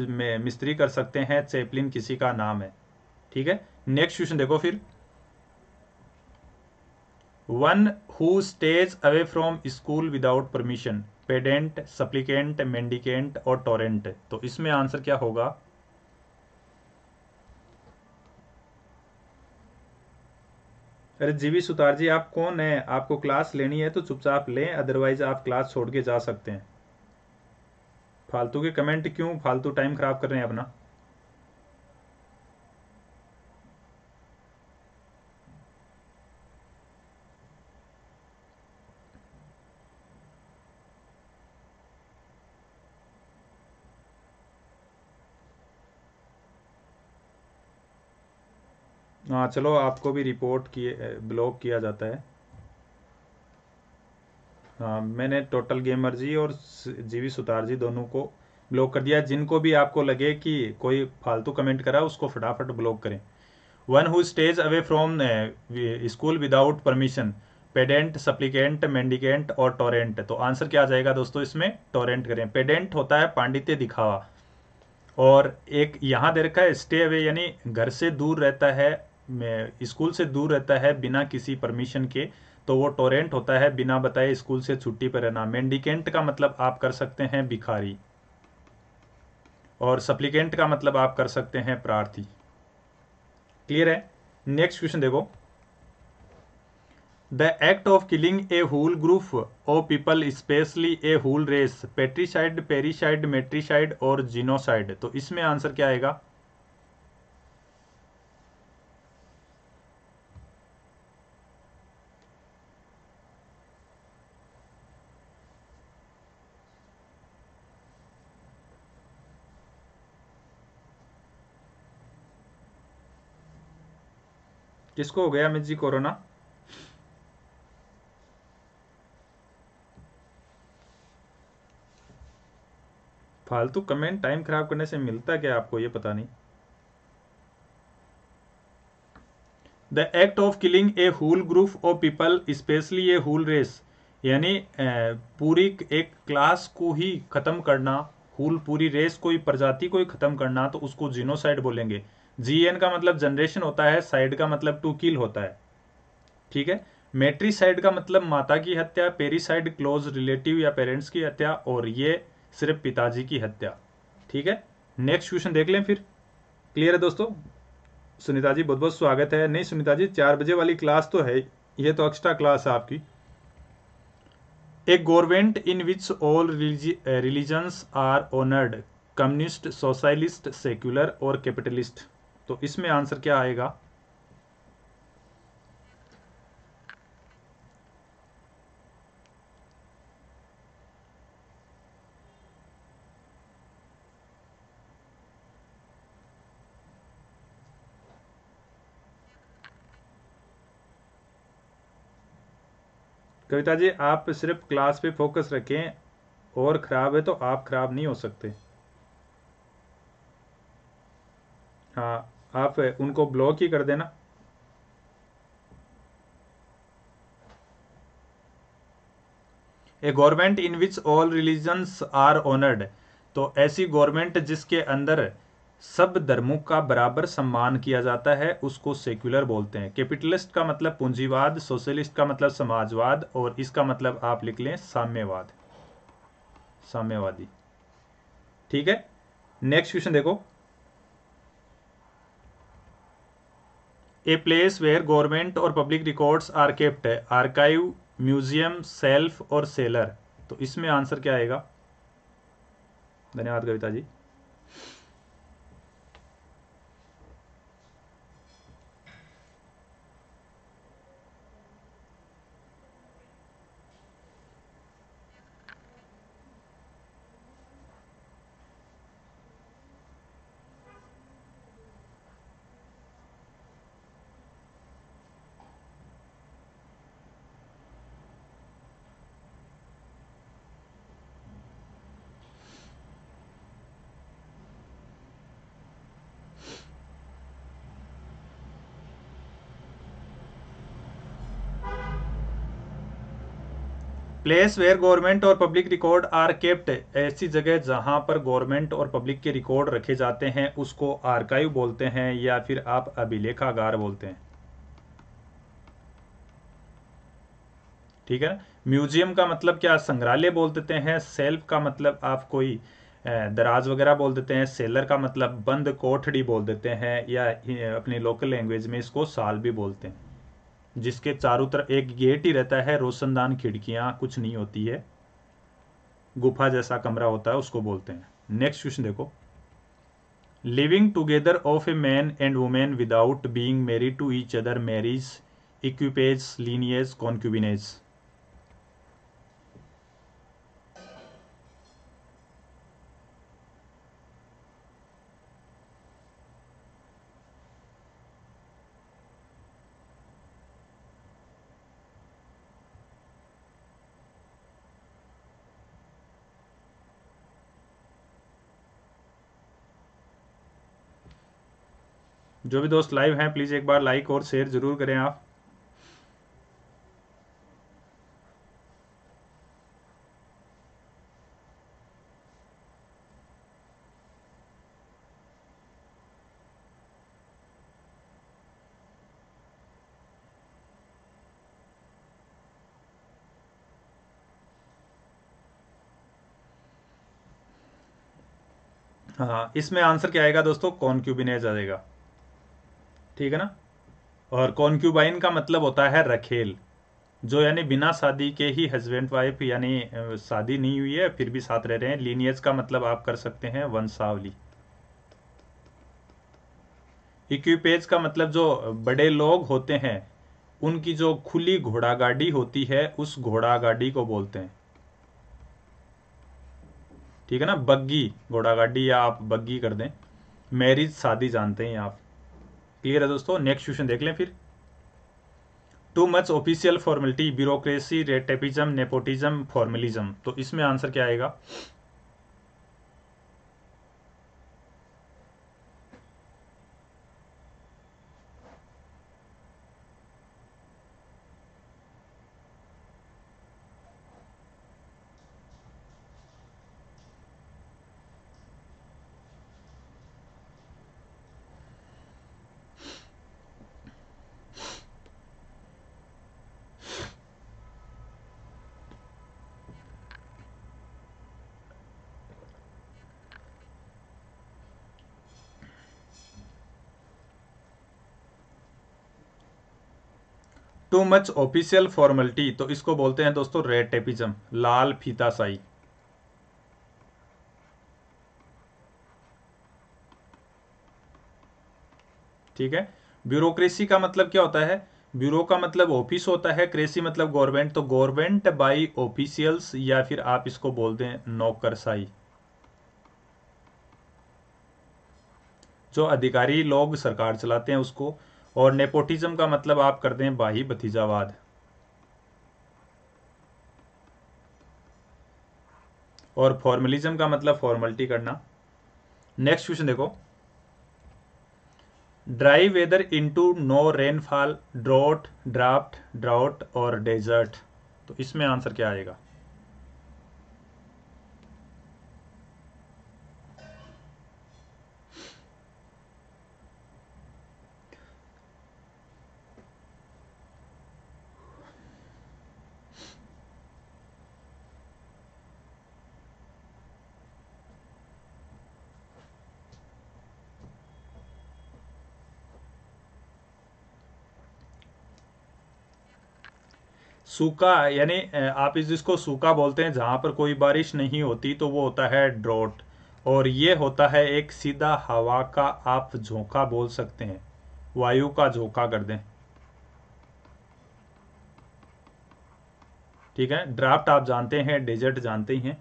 मिस्त्री कर सकते हैं चेपलिन किसी का नाम है ठीक है नेक्स्ट क्वेश्चन देखो फिर one who stays away from school without permission pedant supplicant mendicant और टोरेंट तो इसमें आंसर क्या होगा अरे जीवी सुतार जी आप कौन है आपको क्लास लेनी है तो चुपचाप लें अदरवाइज आप क्लास छोड़ के जा सकते हैं फालतू के कमेंट क्यों फालतू टाइम खराब कर रहे हैं अपना हाँ चलो आपको भी रिपोर्ट किए ब्लॉक किया जाता है हाँ मैंने टोटल गेमर जी और जीवी सुतार जी दोनों को ब्लॉक कर दिया जिनको भी आपको लगे कि कोई फालतू कमेंट करा उसको फटाफट ब्लॉक करें one who stays away from school without permission pedant supplicant mendicant और टोरेंट तो आंसर क्या आ जाएगा दोस्तों इसमें टोरेंट करें पेडेंट होता है पांडित्य दिखावा और एक यहाँ दे रखा है स्टे अवे यानी घर से दूर रहता है स्कूल से दूर रहता है बिना किसी परमिशन के तो वो टोरेंट होता है बिना बताए स्कूल से छुट्टी पर रहना मेंडिकेंट का मतलब आप कर सकते हैं भिखारी और सप्लीकेंट का मतलब आप कर सकते हैं प्रार्थी क्लियर है नेक्स्ट क्वेश्चन देखो the act of killing a whole group of people specially a whole race patricide parricide matricide और जीनोसाइड तो इसमें आंसर क्या आएगा किसको हो गया अमित जी कोरोना फालतू कमेंट टाइम खराब करने से मिलता क्या आपको ये पता नहीं the act of killing a whole group of people specially a whole race यानी पूरी एक क्लास को ही खत्म करना होल पूरी रेस को ही प्रजाति को ही खत्म करना तो उसको जीनोसाइड बोलेंगे जी एन का मतलब जनरेशन होता है साइड का मतलब टू किल होता है ठीक है मेट्रीसाइड का मतलब माता की हत्या पेरीसाइड क्लोज रिलेटिव या पेरेंट्स की हत्या और ये सिर्फ पिताजी की हत्या ठीक है नेक्स्ट क्वेश्चन देख लें फिर क्लियर है दोस्तों सुनीता जी बहुत बहुत स्वागत है नहीं सुनीता जी चार बजे वाली क्लास तो है ये तो एक्स्ट्रा क्लास है आपकी a government in which all religions are honoured communist socialist secular और कैपिटलिस्ट तो इसमें आंसर क्या आएगा कविता जी आप सिर्फ क्लास पे फोकस रखें और ख़राब है तो आप ख़राब नहीं हो सकते हाँ आप उनको ब्लॉक ही कर देना a government in which all religion are honoured तो ऐसी गवर्नमेंट जिसके अंदर सब धर्मों का बराबर सम्मान किया जाता है उसको सेक्युलर बोलते हैं कैपिटलिस्ट का मतलब पूंजीवाद सोशलिस्ट का मतलब समाजवाद और इसका मतलब आप लिख लें साम्यवाद साम्यवादी ठीक है नेक्स्ट क्वेश्चन देखो ए प्लेस वेयर गवर्नमेंट और पब्लिक रिकॉर्ड्स आर केप्ट है आर्काइव म्यूजियम सेल्फ और सेलर तो इसमें आंसर क्या आएगा धन्यवाद Kavita ji place where government और पब्लिक रिकॉर्ड आर केप्ट ऐसी जगह जहां पर गवर्नमेंट और पब्लिक के रिकॉर्ड रखे जाते हैं उसको आर्काइव बोलते हैं या फिर आप अभिलेखागार बोलते हैं ठीक है म्यूजियम का मतलब क्या संग्रहालय बोल देते हैं सेल्फ का मतलब आप कोई दराज वगैरह बोल देते हैं सेलर का मतलब बंद कोठड़ी बोल देते हैं या अपनी लोकल लैंग्वेज में इसको साल भी बोलते हैं जिसके चारों तरफ एक गेट ही रहता है रोशनदान खिड़कियां कुछ नहीं होती है गुफा जैसा कमरा होता है उसको बोलते हैं नेक्स्ट क्वेश्चन देखो living together of a man and women without being marry to each other marriage equipage lineage concubinage जो भी दोस्त लाइव हैं प्लीज़ एक बार लाइक और शेयर ज़रूर करें आप हाँ इसमें आंसर क्या आएगा दोस्तों कौन भी आ जाएगा ठीक है ना और कॉन्क्यूबाइन का मतलब होता है रखेल जो यानी बिना शादी के ही हस्बैंड वाइफ यानी शादी नहीं हुई है फिर भी साथ रह रहे हैं लीनियज का मतलब आप कर सकते हैं वंशावली इक्विपेज का मतलब जो बड़े लोग होते हैं उनकी जो खुली घोड़ा गाड़ी होती है उस घोड़ा गाड़ी को बोलते हैं ठीक है ना बग्गी घोड़ा गाड़ी या आप बग्गी कर दें मैरिज शादी जानते हैं आप क्लियर है दोस्तों नेक्स्ट क्वेश्चन देख लें फिर too much official formality bureaucracy redtapism nepotism formalism तो इसमें आंसर क्या आएगा टू मच ऑफिशियल फॉर्मेलिटी तो इसको बोलते हैं दोस्तों रेड टेपिज्म लाल फीताशाही ठीक है ब्यूरोक्रेसी का मतलब क्या होता है ब्यूरो का मतलब ऑफिस होता है क्रेसी मतलब गवर्नमेंट तो गवर्नमेंट बाय ऑफिशियल्स या फिर आप इसको बोलते हैं नौकरशाही जो अधिकारी लोग सरकार चलाते हैं उसको और नेपोटिज्म का मतलब आप करते हैं बाही भतीजावाद और फॉर्मलिज्म का मतलब फॉर्मलिटी करना नेक्स्ट क्वेश्चन देखो dry weather into no rainfall drought draft drought और डेजर्ट तो इसमें आंसर क्या आएगा सूखा यानी आप इस जिसको सूखा बोलते हैं जहाँ पर कोई बारिश नहीं होती तो वो होता है ड्रॉट और ये होता है एक सीधा हवा का आप झोंका बोल सकते हैं वायु का झोंका कर दें ठीक है ड्राफ्ट आप जानते हैं डेजर्ट जानते ही हैं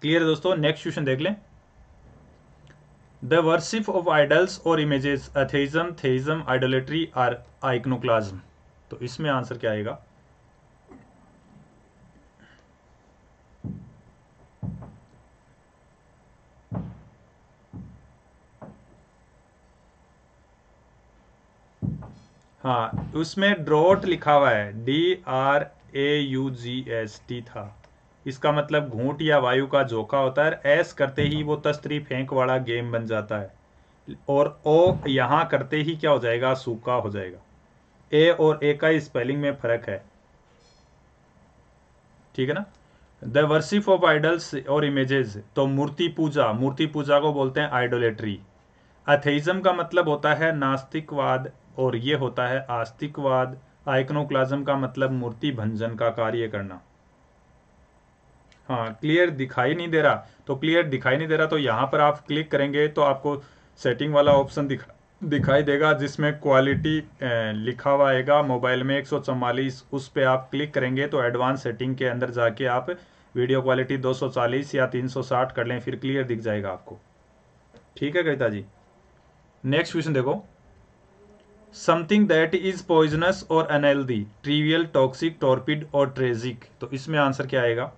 क्लियर है दोस्तों नेक्स्ट क्वेश्चन देख लें द वर्सिफ ऑफ आइडल्स और images atheism theism idolatry or iconoclasm तो इसमें आंसर क्या आएगा हाँ उसमें ड्रोट लिखा हुआ है D R A U G S T था इसका मतलब घूट या वायु का झोंका होता है एस करते ही वो तस्तरी फेंक वाला गेम बन जाता है और ओ यहाँ करते ही क्या हो जाएगा सूखा हो जाएगा ए और ए का स्पेलिंग में फर्क है ठीक है ना द वर्सिफ ऑफ आइडल्स और इमेजेस तो मूर्ति पूजा मूर्ति पूजा को बोलते हैं आइडोलेट्री अथेइज्म का मतलब होता है नास्तिकवाद और ये होता है आस्तिकवाद आइकनोक्लाज्म का मतलब मूर्ति भंजन का कार्य करना हाँ क्लियर दिखाई नहीं दे रहा तो क्लियर दिखाई नहीं दे रहा तो यहाँ पर आप क्लिक करेंगे तो आपको सेटिंग वाला ऑप्शन दिख दिखाई देगा जिसमें क्वालिटी लिखा हुआ आएगा मोबाइल में एक उस पर आप क्लिक करेंगे तो एडवांस सेटिंग के अंदर जाके आप वीडियो क्वालिटी 240 या 360 कर लें फिर क्लियर दिख जाएगा आपको ठीक है कविता जी नेक्स्ट क्वेश्चन देखो समथिंग दैट इज पॉइजनस और अनहेल्दी ट्रीवियल टॉक्सिक टॉर्पिड और ट्रेजिक तो इसमें आंसर क्या आएगा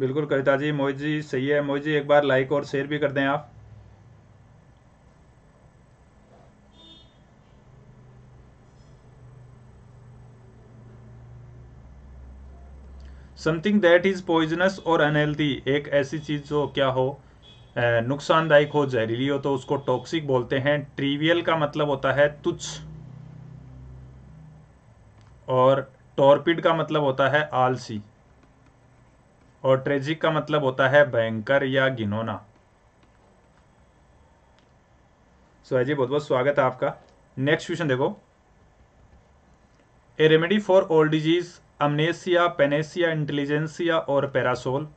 बिल्कुल कविता जी मोहित जी सही है मोहित जी एक बार लाइक और शेयर भी कर दें आप समथिंग दैट इज पॉइजनस और अनहेल्थी एक ऐसी चीज जो क्या हो नुकसानदायक हो जहरीली हो तो उसको टॉक्सिक बोलते हैं ट्रिवियल का मतलब होता है तुच्छ और टॉर्पिड का मतलब होता है आलसी और ट्रेजिक का मतलब होता है भयंकर या गिनोना सो जी बहुत बहुत स्वागत है आपका नेक्स्ट क्वेश्चन देखो a remedy for old disease amnesia panacea intelligentsia और parasol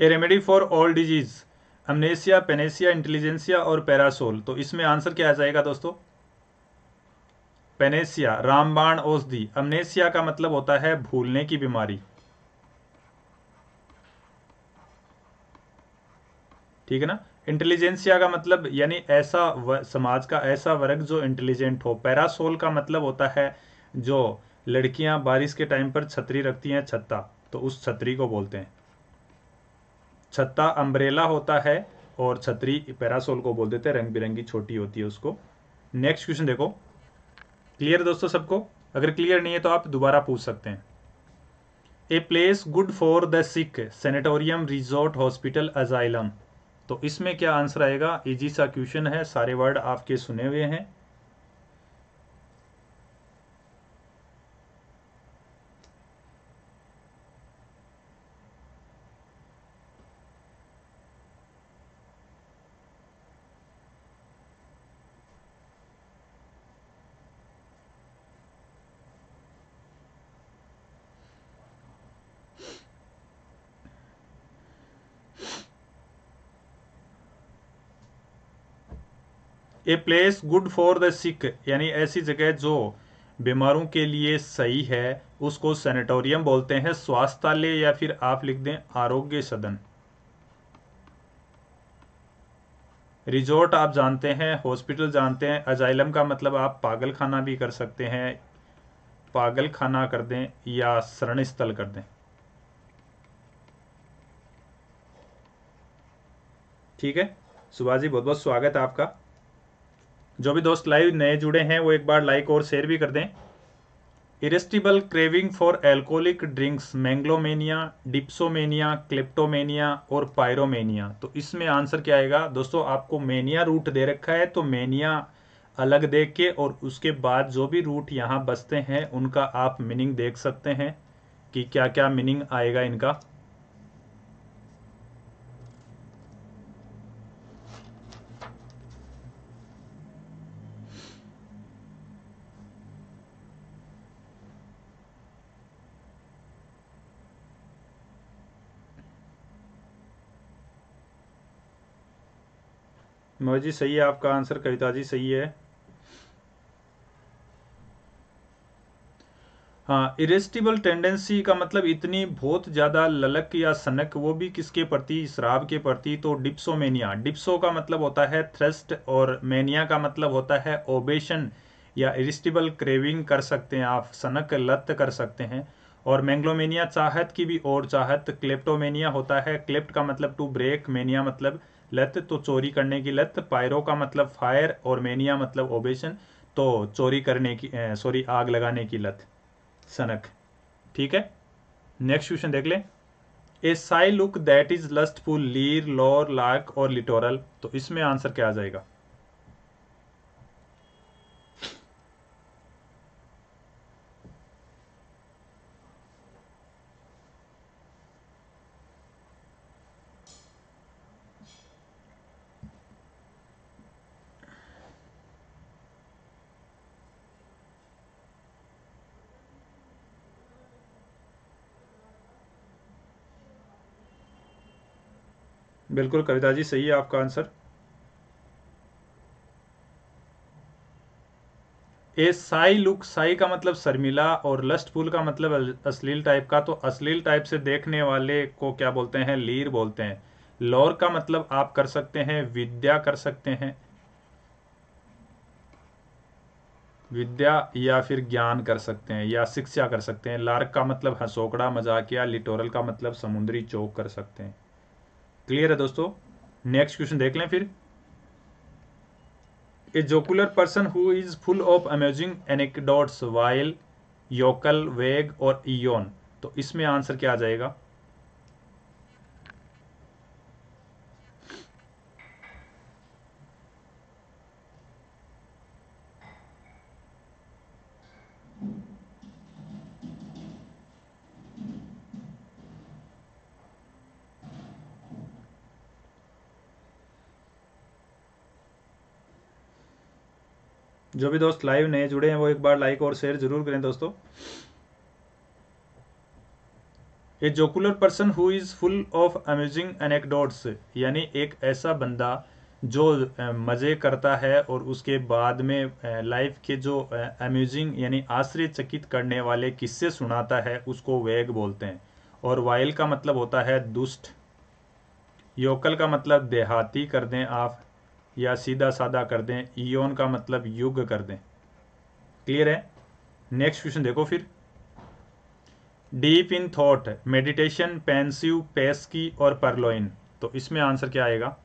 a remedy for all disease amnesia panacea intelligentsia और पैरासोल तो इसमें आंसर क्या आ जाएगा दोस्तों पेनेसिया रामबाण औषधि अमनेसिया का मतलब होता है भूलने की बीमारी ठीक है ना इंटेलिजेंसिया का मतलब यानी ऐसा समाज का ऐसा वर्ग जो इंटेलिजेंट हो पैरासोल का मतलब होता है जो लड़कियां बारिश के टाइम पर छतरी रखती हैं छत्ता तो उस छतरी को बोलते हैं छत्ता अम्ब्रेला होता है और छतरी पैरासोल को बोल देते हैं रंग बिरंगी छोटी होती है उसको नेक्स्ट क्वेश्चन देखो क्लियर दोस्तों सबको अगर क्लियर नहीं है तो आप दोबारा पूछ सकते हैं a place good for the sick sanatorium resort hospital asylum तो इसमें क्या आंसर आएगा इजी सा क्वेश्चन है सारे वर्ड आपके सुने हुए हैं a place good for the sick यानी ऐसी जगह जो बीमारों के लिए सही है उसको सेनेटोरियम बोलते हैं स्वास्थ्यालय या फिर आप लिख दें आरोग्य सदन रिजोर्ट आप जानते हैं हॉस्पिटल जानते हैं अजाइलम का मतलब आप पागल खाना भी कर सकते हैं पागल खाना कर दें या शरण स्थल कर दें ठीक है सुभाष जी बहुत बहुत स्वागत है आपका जो भी दोस्त लाइव नए जुड़े हैं वो एक बार लाइक और शेयर भी कर दें irresistible craving for alcoholic drinks megalomania dipsomania kleptomania और पायरोमेनिया तो इसमें आंसर क्या आएगा दोस्तों आपको मेनिया रूट दे रखा है तो मेनिया अलग देख के और उसके बाद जो भी रूट यहाँ बसते हैं उनका आप मीनिंग देख सकते हैं कि क्या क्या मीनिंग आएगा इनका मोहित जी सही है आपका आंसर कविता जी सही है हाँ इरेस्टिबल टेंडेंसी का मतलब इतनी बहुत ज़्यादा ललक या सनक वो भी किसके प्रति शराब के प्रति तो डिप्सोमेनिया डिप्सो का मतलब होता है थ्रस्ट और मेनिया का मतलब होता है ओबेशन या इरिस्टिबल क्रेविंग कर सकते हैं आप सनक लत कर सकते हैं और मैंग्लोमेनिया चाहत की भी और चाहत क्लेप्टोमेनिया होता है क्लेप्ट का मतलब टू ब्रेक मेनिया मतलब लत तो चोरी करने की लत पायरो का मतलब फायर और मेनिया मतलब ओबेशन तो चोरी करने की सॉरी आग लगाने की लत सनक ठीक है नेक्स्ट क्वेश्चन देख ले a sly look that is lustful leer lore lark और लिटोरल तो इसमें आंसर क्या आ जाएगा बिल्कुल कविता जी सही है आपका answer a sly look sly का मतलब शर्मिला और लस्ट फूल का मतलब अश्लील टाइप का तो अश्लील टाइप से देखने वाले को क्या बोलते हैं लीर बोलते हैं लौर का मतलब आप कर सकते हैं विद्या कर सकते हैं विद्या या फिर ज्ञान कर सकते हैं या शिक्षा कर सकते हैं लार्क का मतलब हंसोकड़ा मजाकिया लिटोरल का मतलब समुद्री चौक कर सकते हैं क्लियर है दोस्तों नेक्स्ट क्वेश्चन देख लें फिर a jocular person who is full of amazing anecdotes vile yokel wag और इन तो इसमें आंसर क्या आ जाएगा जो भी दोस्त लाइव नए जुड़े हैं वो एक बार लाइक और शेयर जरूर करें दोस्तों a jocular person who is full of amusing anecdotes यानी एक ऐसा बंदा जो मज़े करता है और उसके बाद में लाइफ के जो अम्यूजिंग यानी आश्चर्यचकित करने वाले किस्से सुनाता है उसको वेग बोलते हैं और वाइल का मतलब होता है दुष्ट योकल का मतलब देहाती कर दें आप या सीधा साधा कर दें ईओन का मतलब युग कर दें क्लियर है नेक्स्ट क्वेश्चन देखो फिर deep in thought meditation pensive pesky और परलोइन तो इसमें आंसर क्या आएगा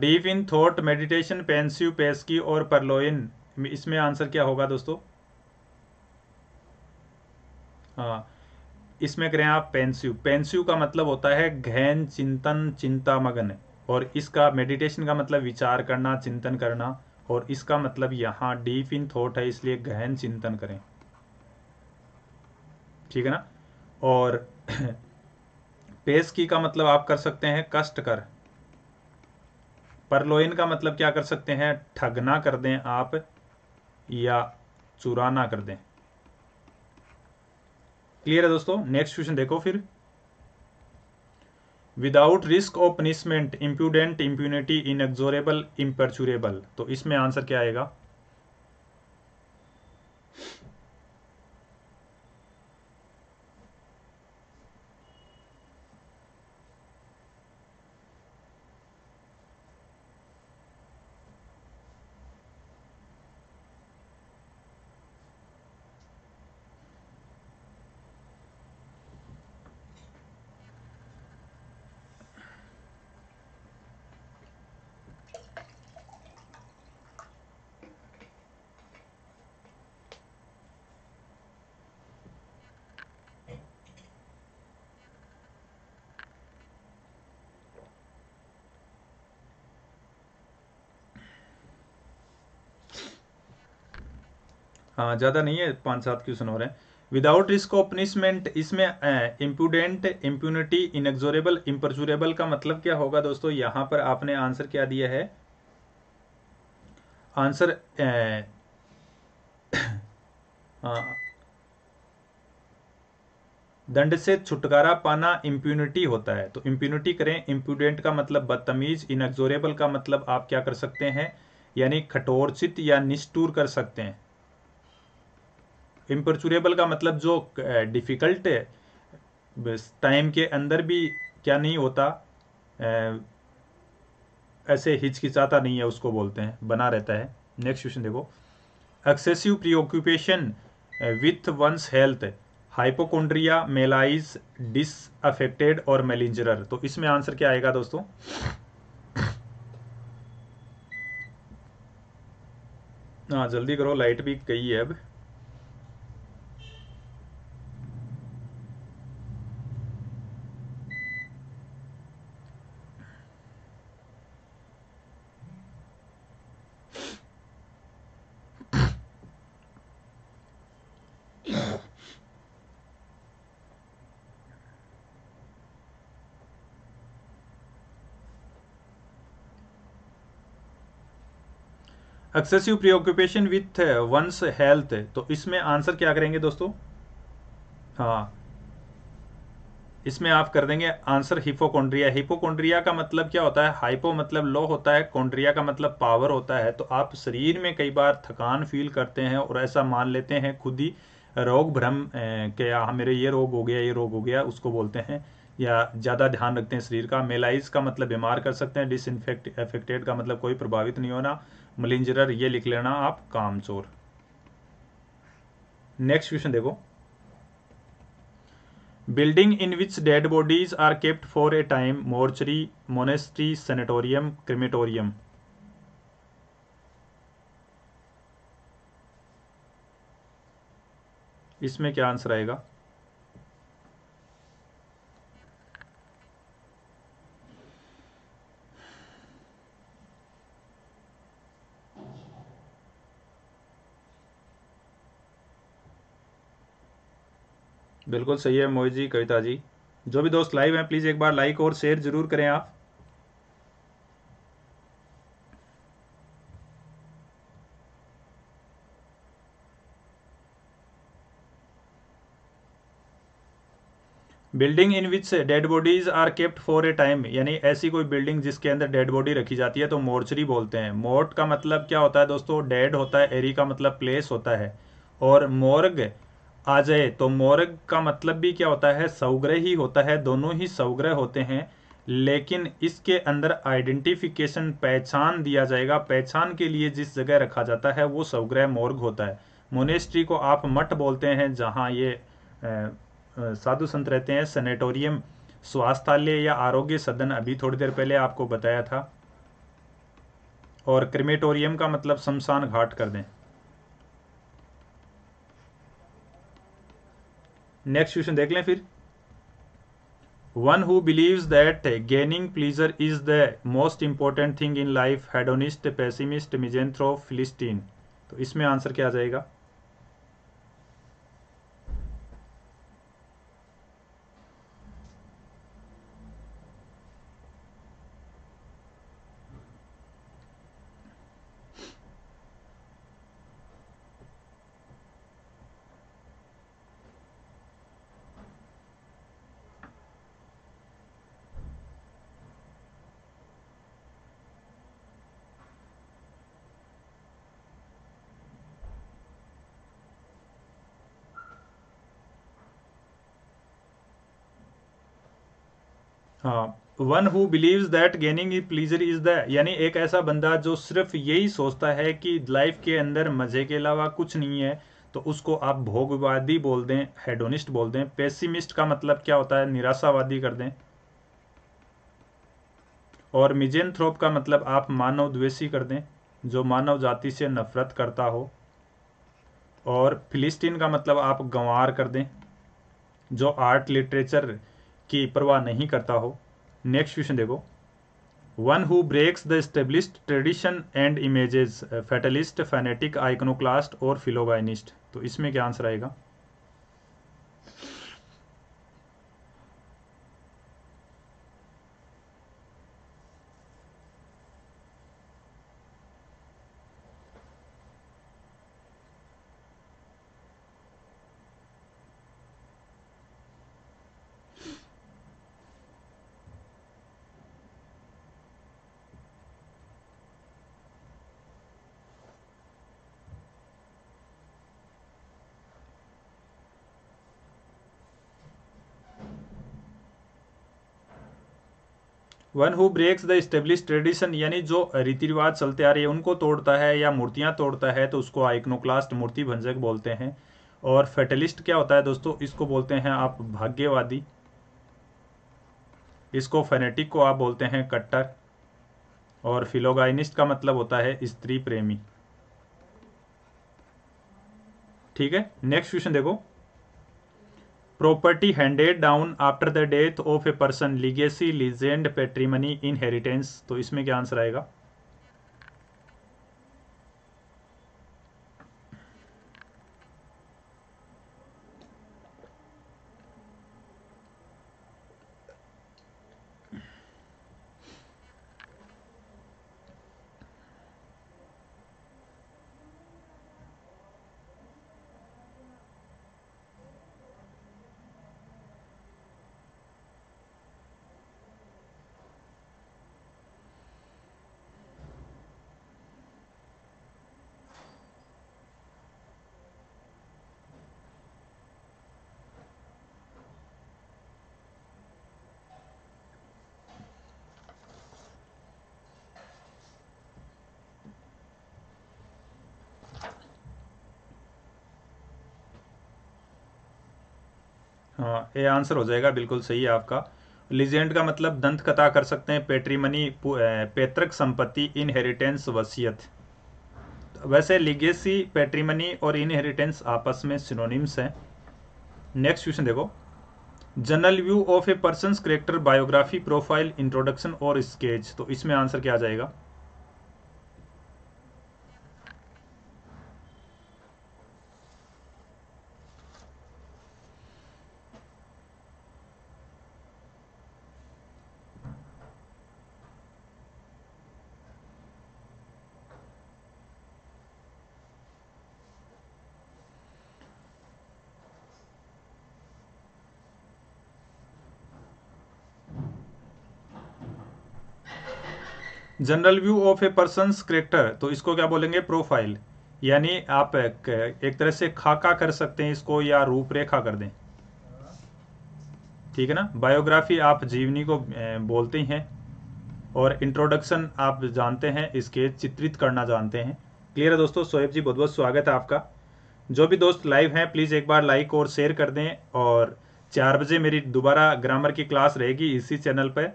deep in thought meditation pensive pesky और परलोइन इसमें आंसर क्या होगा दोस्तों हाँ इसमें करें आप पेंसिव पेंसिव का मतलब होता है गहन चिंतन चिंता मगन और इसका मेडिटेशन का मतलब विचार करना चिंतन करना और इसका मतलब यहाँ डीप इन थॉट है इसलिए गहन चिंतन करें ठीक है ना और पेस्की का मतलब आप कर सकते हैं कष्ट कर परलोइन का मतलब क्या कर सकते हैं ठगना कर दें आप या चुराना कर दें क्लियर है दोस्तों नेक्स्ट क्वेश्चन देखो फिर without risk of punishment impudent impunity inexorable imperturbable तो इसमें आंसर क्या आएगा हाँ ज़्यादा नहीं है पांच सात क्वेश्चन हो रहे हैं विदाउट रिस्क ऑफ पनिशमेंट इसमें इम्पूडेंट इम्प्यूनिटी इनएक्जोरेबल इम्परचुरेबल का मतलब क्या होगा दोस्तों यहां पर आपने आंसर क्या दिया है आंसर हाँ। दंड से छुटकारा पाना इम्प्यूनिटी होता है तो इम्प्यूनिटी करें इम्प्यूडेंट का मतलब बदतमीज इनएक्जोरेबल का मतलब आप क्या कर सकते हैं यानी खटोरचित या निष्ठुर कर सकते हैं इम्परचुरेबल का मतलब जो डिफ़िकल्ट टाइम के अंदर भी क्या नहीं होता ऐसे हिचकिचाता नहीं है उसको बोलते हैं बना रहता है नेक्स्ट क्वेश्चन देखो excessive preoccupation with one's health hypochondria malaise disaffected और मेलिंजरर तो इसमें आंसर क्या आएगा दोस्तों हाँ जल्दी करो लाइट भी कही है अब excessive preoccupation with one's health तो इसमें आंसर क्या करेंगे दोस्तों हाँ इसमें आप कर देंगे आंसर हिपोकोन्ड्रिया हिपोकोन्ड्रिया का मतलब क्या होता है हाइपो मतलब लो होता है कोंड्रिया का मतलब पावर होता है तो आप शरीर में कई बार थकान फील करते हैं और ऐसा मान लेते हैं खुद ही रोग भ्रम के हाँ, मेरे ये रोग हो गया ये रोग हो गया उसको बोलते हैं या ज़्यादा ध्यान रखते हैं शरीर का मेलाइज का मतलब बीमार कर सकते हैं डिसइनफेक्ट एफेक्टेड का मतलब कोई प्रभावित नहीं होना मलिंजरर ये लिख लेना आप कामचोर नेक्स्ट क्वेश्चन देखो building in which dead bodies are kept for a time mortuary monastery sanatorium crematorium इसमें क्या आंसर आएगा बिल्कुल सही है मोहित जी कविता जी जो भी दोस्त लाइव हैं प्लीज़ एक बार लाइक और शेयर जरूर करें आप building in which dead bodies are kept for a time यानी ऐसी कोई बिल्डिंग जिसके अंदर डेड बॉडी रखी जाती है तो मोर्चरी बोलते हैं मोर्ट का मतलब क्या होता है दोस्तों डेड होता है एरी का मतलब प्लेस होता है और मोर्ग आ जाए तो मोरग का मतलब भी क्या होता है सौग्रह ही होता है दोनों ही सौग्रह होते हैं लेकिन इसके अंदर आइडेंटिफिकेशन पहचान दिया जाएगा पहचान के लिए जिस जगह रखा जाता है वो सौग्रह मोर्ग होता है मोनेस्ट्री को आप मठ बोलते हैं जहाँ ये साधु संत रहते हैं सेनेटोरियम स्वास्थ्यालय या आरोग्य सदन अभी थोड़ी देर पहले आपको बताया था और क्रिमेटोरियम का मतलब शमशान घाट कर दें नेक्स्ट क्वेश्चन देख लें फिर one who believe that gaining pleasure is the most important thing in life hedonist pessimist misanthrope philistine तो इसमें आंसर क्या आ जाएगा one who believe that gaining uh pleasure is the यानी एक ऐसा बंदा जो सिर्फ यही सोचता है कि लाइफ के अंदर मजे के अलावा कुछ नहीं है तो उसको आप भोगवादी बोल दें हेडोनिस्ट बोल दें पेसिमिस्ट का मतलब क्या होता है निराशावादी कर दें और थ्रोप का मतलब आप मानव द्वेषी कर दें जो मानव जाति से नफरत करता हो और फिलिस्तीन का मतलब आप गंवार कर दें जो आर्ट लिटरेचर की परवाह नहीं करता हो नेक्स्ट क्वेश्चन देखो one who breaks the establish tradition and images fatalist fanatic iconoclast और फिलोगाइनिस्ट तो इसमें क्या आंसर आएगा one who breaks the establish tradition यानी जो रीति रिवाज चलते आ रही है उनको तोड़ता है या मूर्तियाँ तोड़ता है तो उसको आइकनोक्लास्ट मूर्ति भंजक बोलते हैं और फेटलिस्ट क्या होता है दोस्तों इसको बोलते हैं आप भाग्यवादी इसको फेनेटिक को आप बोलते हैं कट्टर और फिलोगाइनिस्ट का मतलब होता है स्त्री प्रेमी ठीक है नेक्स्ट क्वेश्चन देखो property handed down after the death of a person legacy legend patrimony inheritance तो इसमें क्या आंसर आएगा ये आंसर हो जाएगा बिल्कुल सही है आपका लीजेंड का मतलब दंत कथा कर सकते हैं पेट्रीमनी पैतृक संपत्ति इनहेरिटेंस वसीयत वैसे लिगेसी पेट्रीमनी और इनहेरिटेंस आपस में सिनोनिम्स हैं नेक्स्ट क्वेश्चन देखो general view of a person character biography profile introduction और स्केच तो इसमें आंसर क्या आ जाएगा general view of a person character तो इसको क्या बोलेंगे प्रोफाइल यानी आप एक, एक तरह से खाका कर सकते हैं इसको या रूपरेखा कर दें ठीक है ना बायोग्राफी आप जीवनी को बोलते हैं और इंट्रोडक्शन आप जानते हैं इसके चित्रित करना जानते हैं क्लियर है दोस्तों सोएब जी बहुत बहुत स्वागत है आपका जो भी दोस्त लाइव हैं प्लीज़ एक बार लाइक और शेयर कर दें और चार बजे मेरी दोबारा ग्रामर की क्लास रहेगी इसी चैनल पर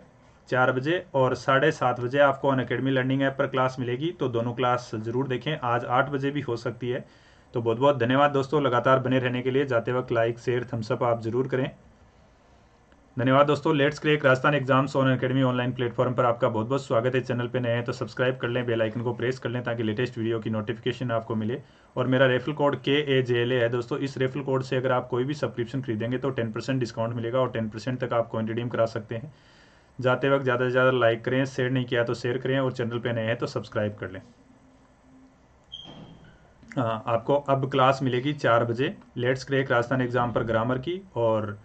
चार बजे और साढ़े सात बजे आपको अन अकेडमी लर्निंग ऐप पर क्लास मिलेगी तो दोनों क्लास जरूर देखें आज आठ बजे भी हो सकती है तो बहुत बहुत धन्यवाद दोस्तों लगातार बने रहने के लिए जाते वक्त लाइक शेयर थम्सअप आप जरूर करें धन्यवाद दोस्तों let's crack Rajasthan exams Unacademy online platform पर आपका बहुत बहुत स्वागत है चैनल पर नए हैं तो सब्सक्राइब कर लें बेल आइकन को प्रेस कर लें ताकि लेटेस्ट वीडियो की नोटिफिकेशन आपको मिले और मेरा रेफल कोड के ए जे एल ए है दोस्तों इस रेफल कोड से अगर आप कोई भी सब्सक्रिप्शन खरीदेंगे तो टेन परसेंट डिस्काउंट मिलेगा और टेन परसेंट तक आप कॉइन रिडीम करा सकते हैं जाते वक्त ज़्यादा से ज़्यादा लाइक करें शेयर नहीं किया तो शेयर करें और चैनल पे नए हैं तो सब्सक्राइब कर लें आ, हाँ, आपको अब क्लास मिलेगी चार बजे लेट्स क्रेक राजस्थान एग्ज़ाम पर ग्रामर की और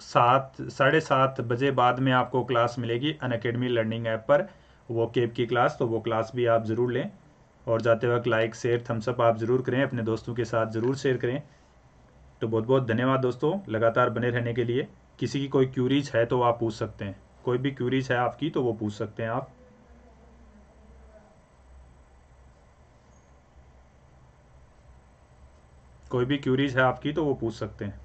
सात साढ़े सात बजे बाद में आपको क्लास मिलेगी अन अकेडमी लर्निंग ऐप पर वो केप की क्लास तो वो क्लास भी आप ज़रूर लें और जाते वक्त लाइक शेयर थम्सअप आप ज़रूर करें अपने दोस्तों के साथ ज़रूर शेयर करें तो बहुत बहुत धन्यवाद दोस्तों लगातार बने रहने के लिए किसी की कोई क्यूरीज है तो आप पूछ सकते हैं कोई भी क्यूरीज है आपकी तो वो पूछ सकते हैं आप कोई भी क्यूरीज है आपकी तो वो पूछ सकते हैं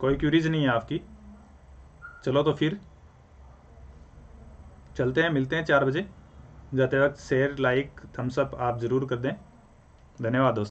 कोई क्यूरीज नहीं है आपकी चलो तो फिर चलते हैं मिलते हैं चार बजे जाते वक्त शेयर लाइक थम्सअप आप ज़रूर कर दें धन्यवाद दोस्तों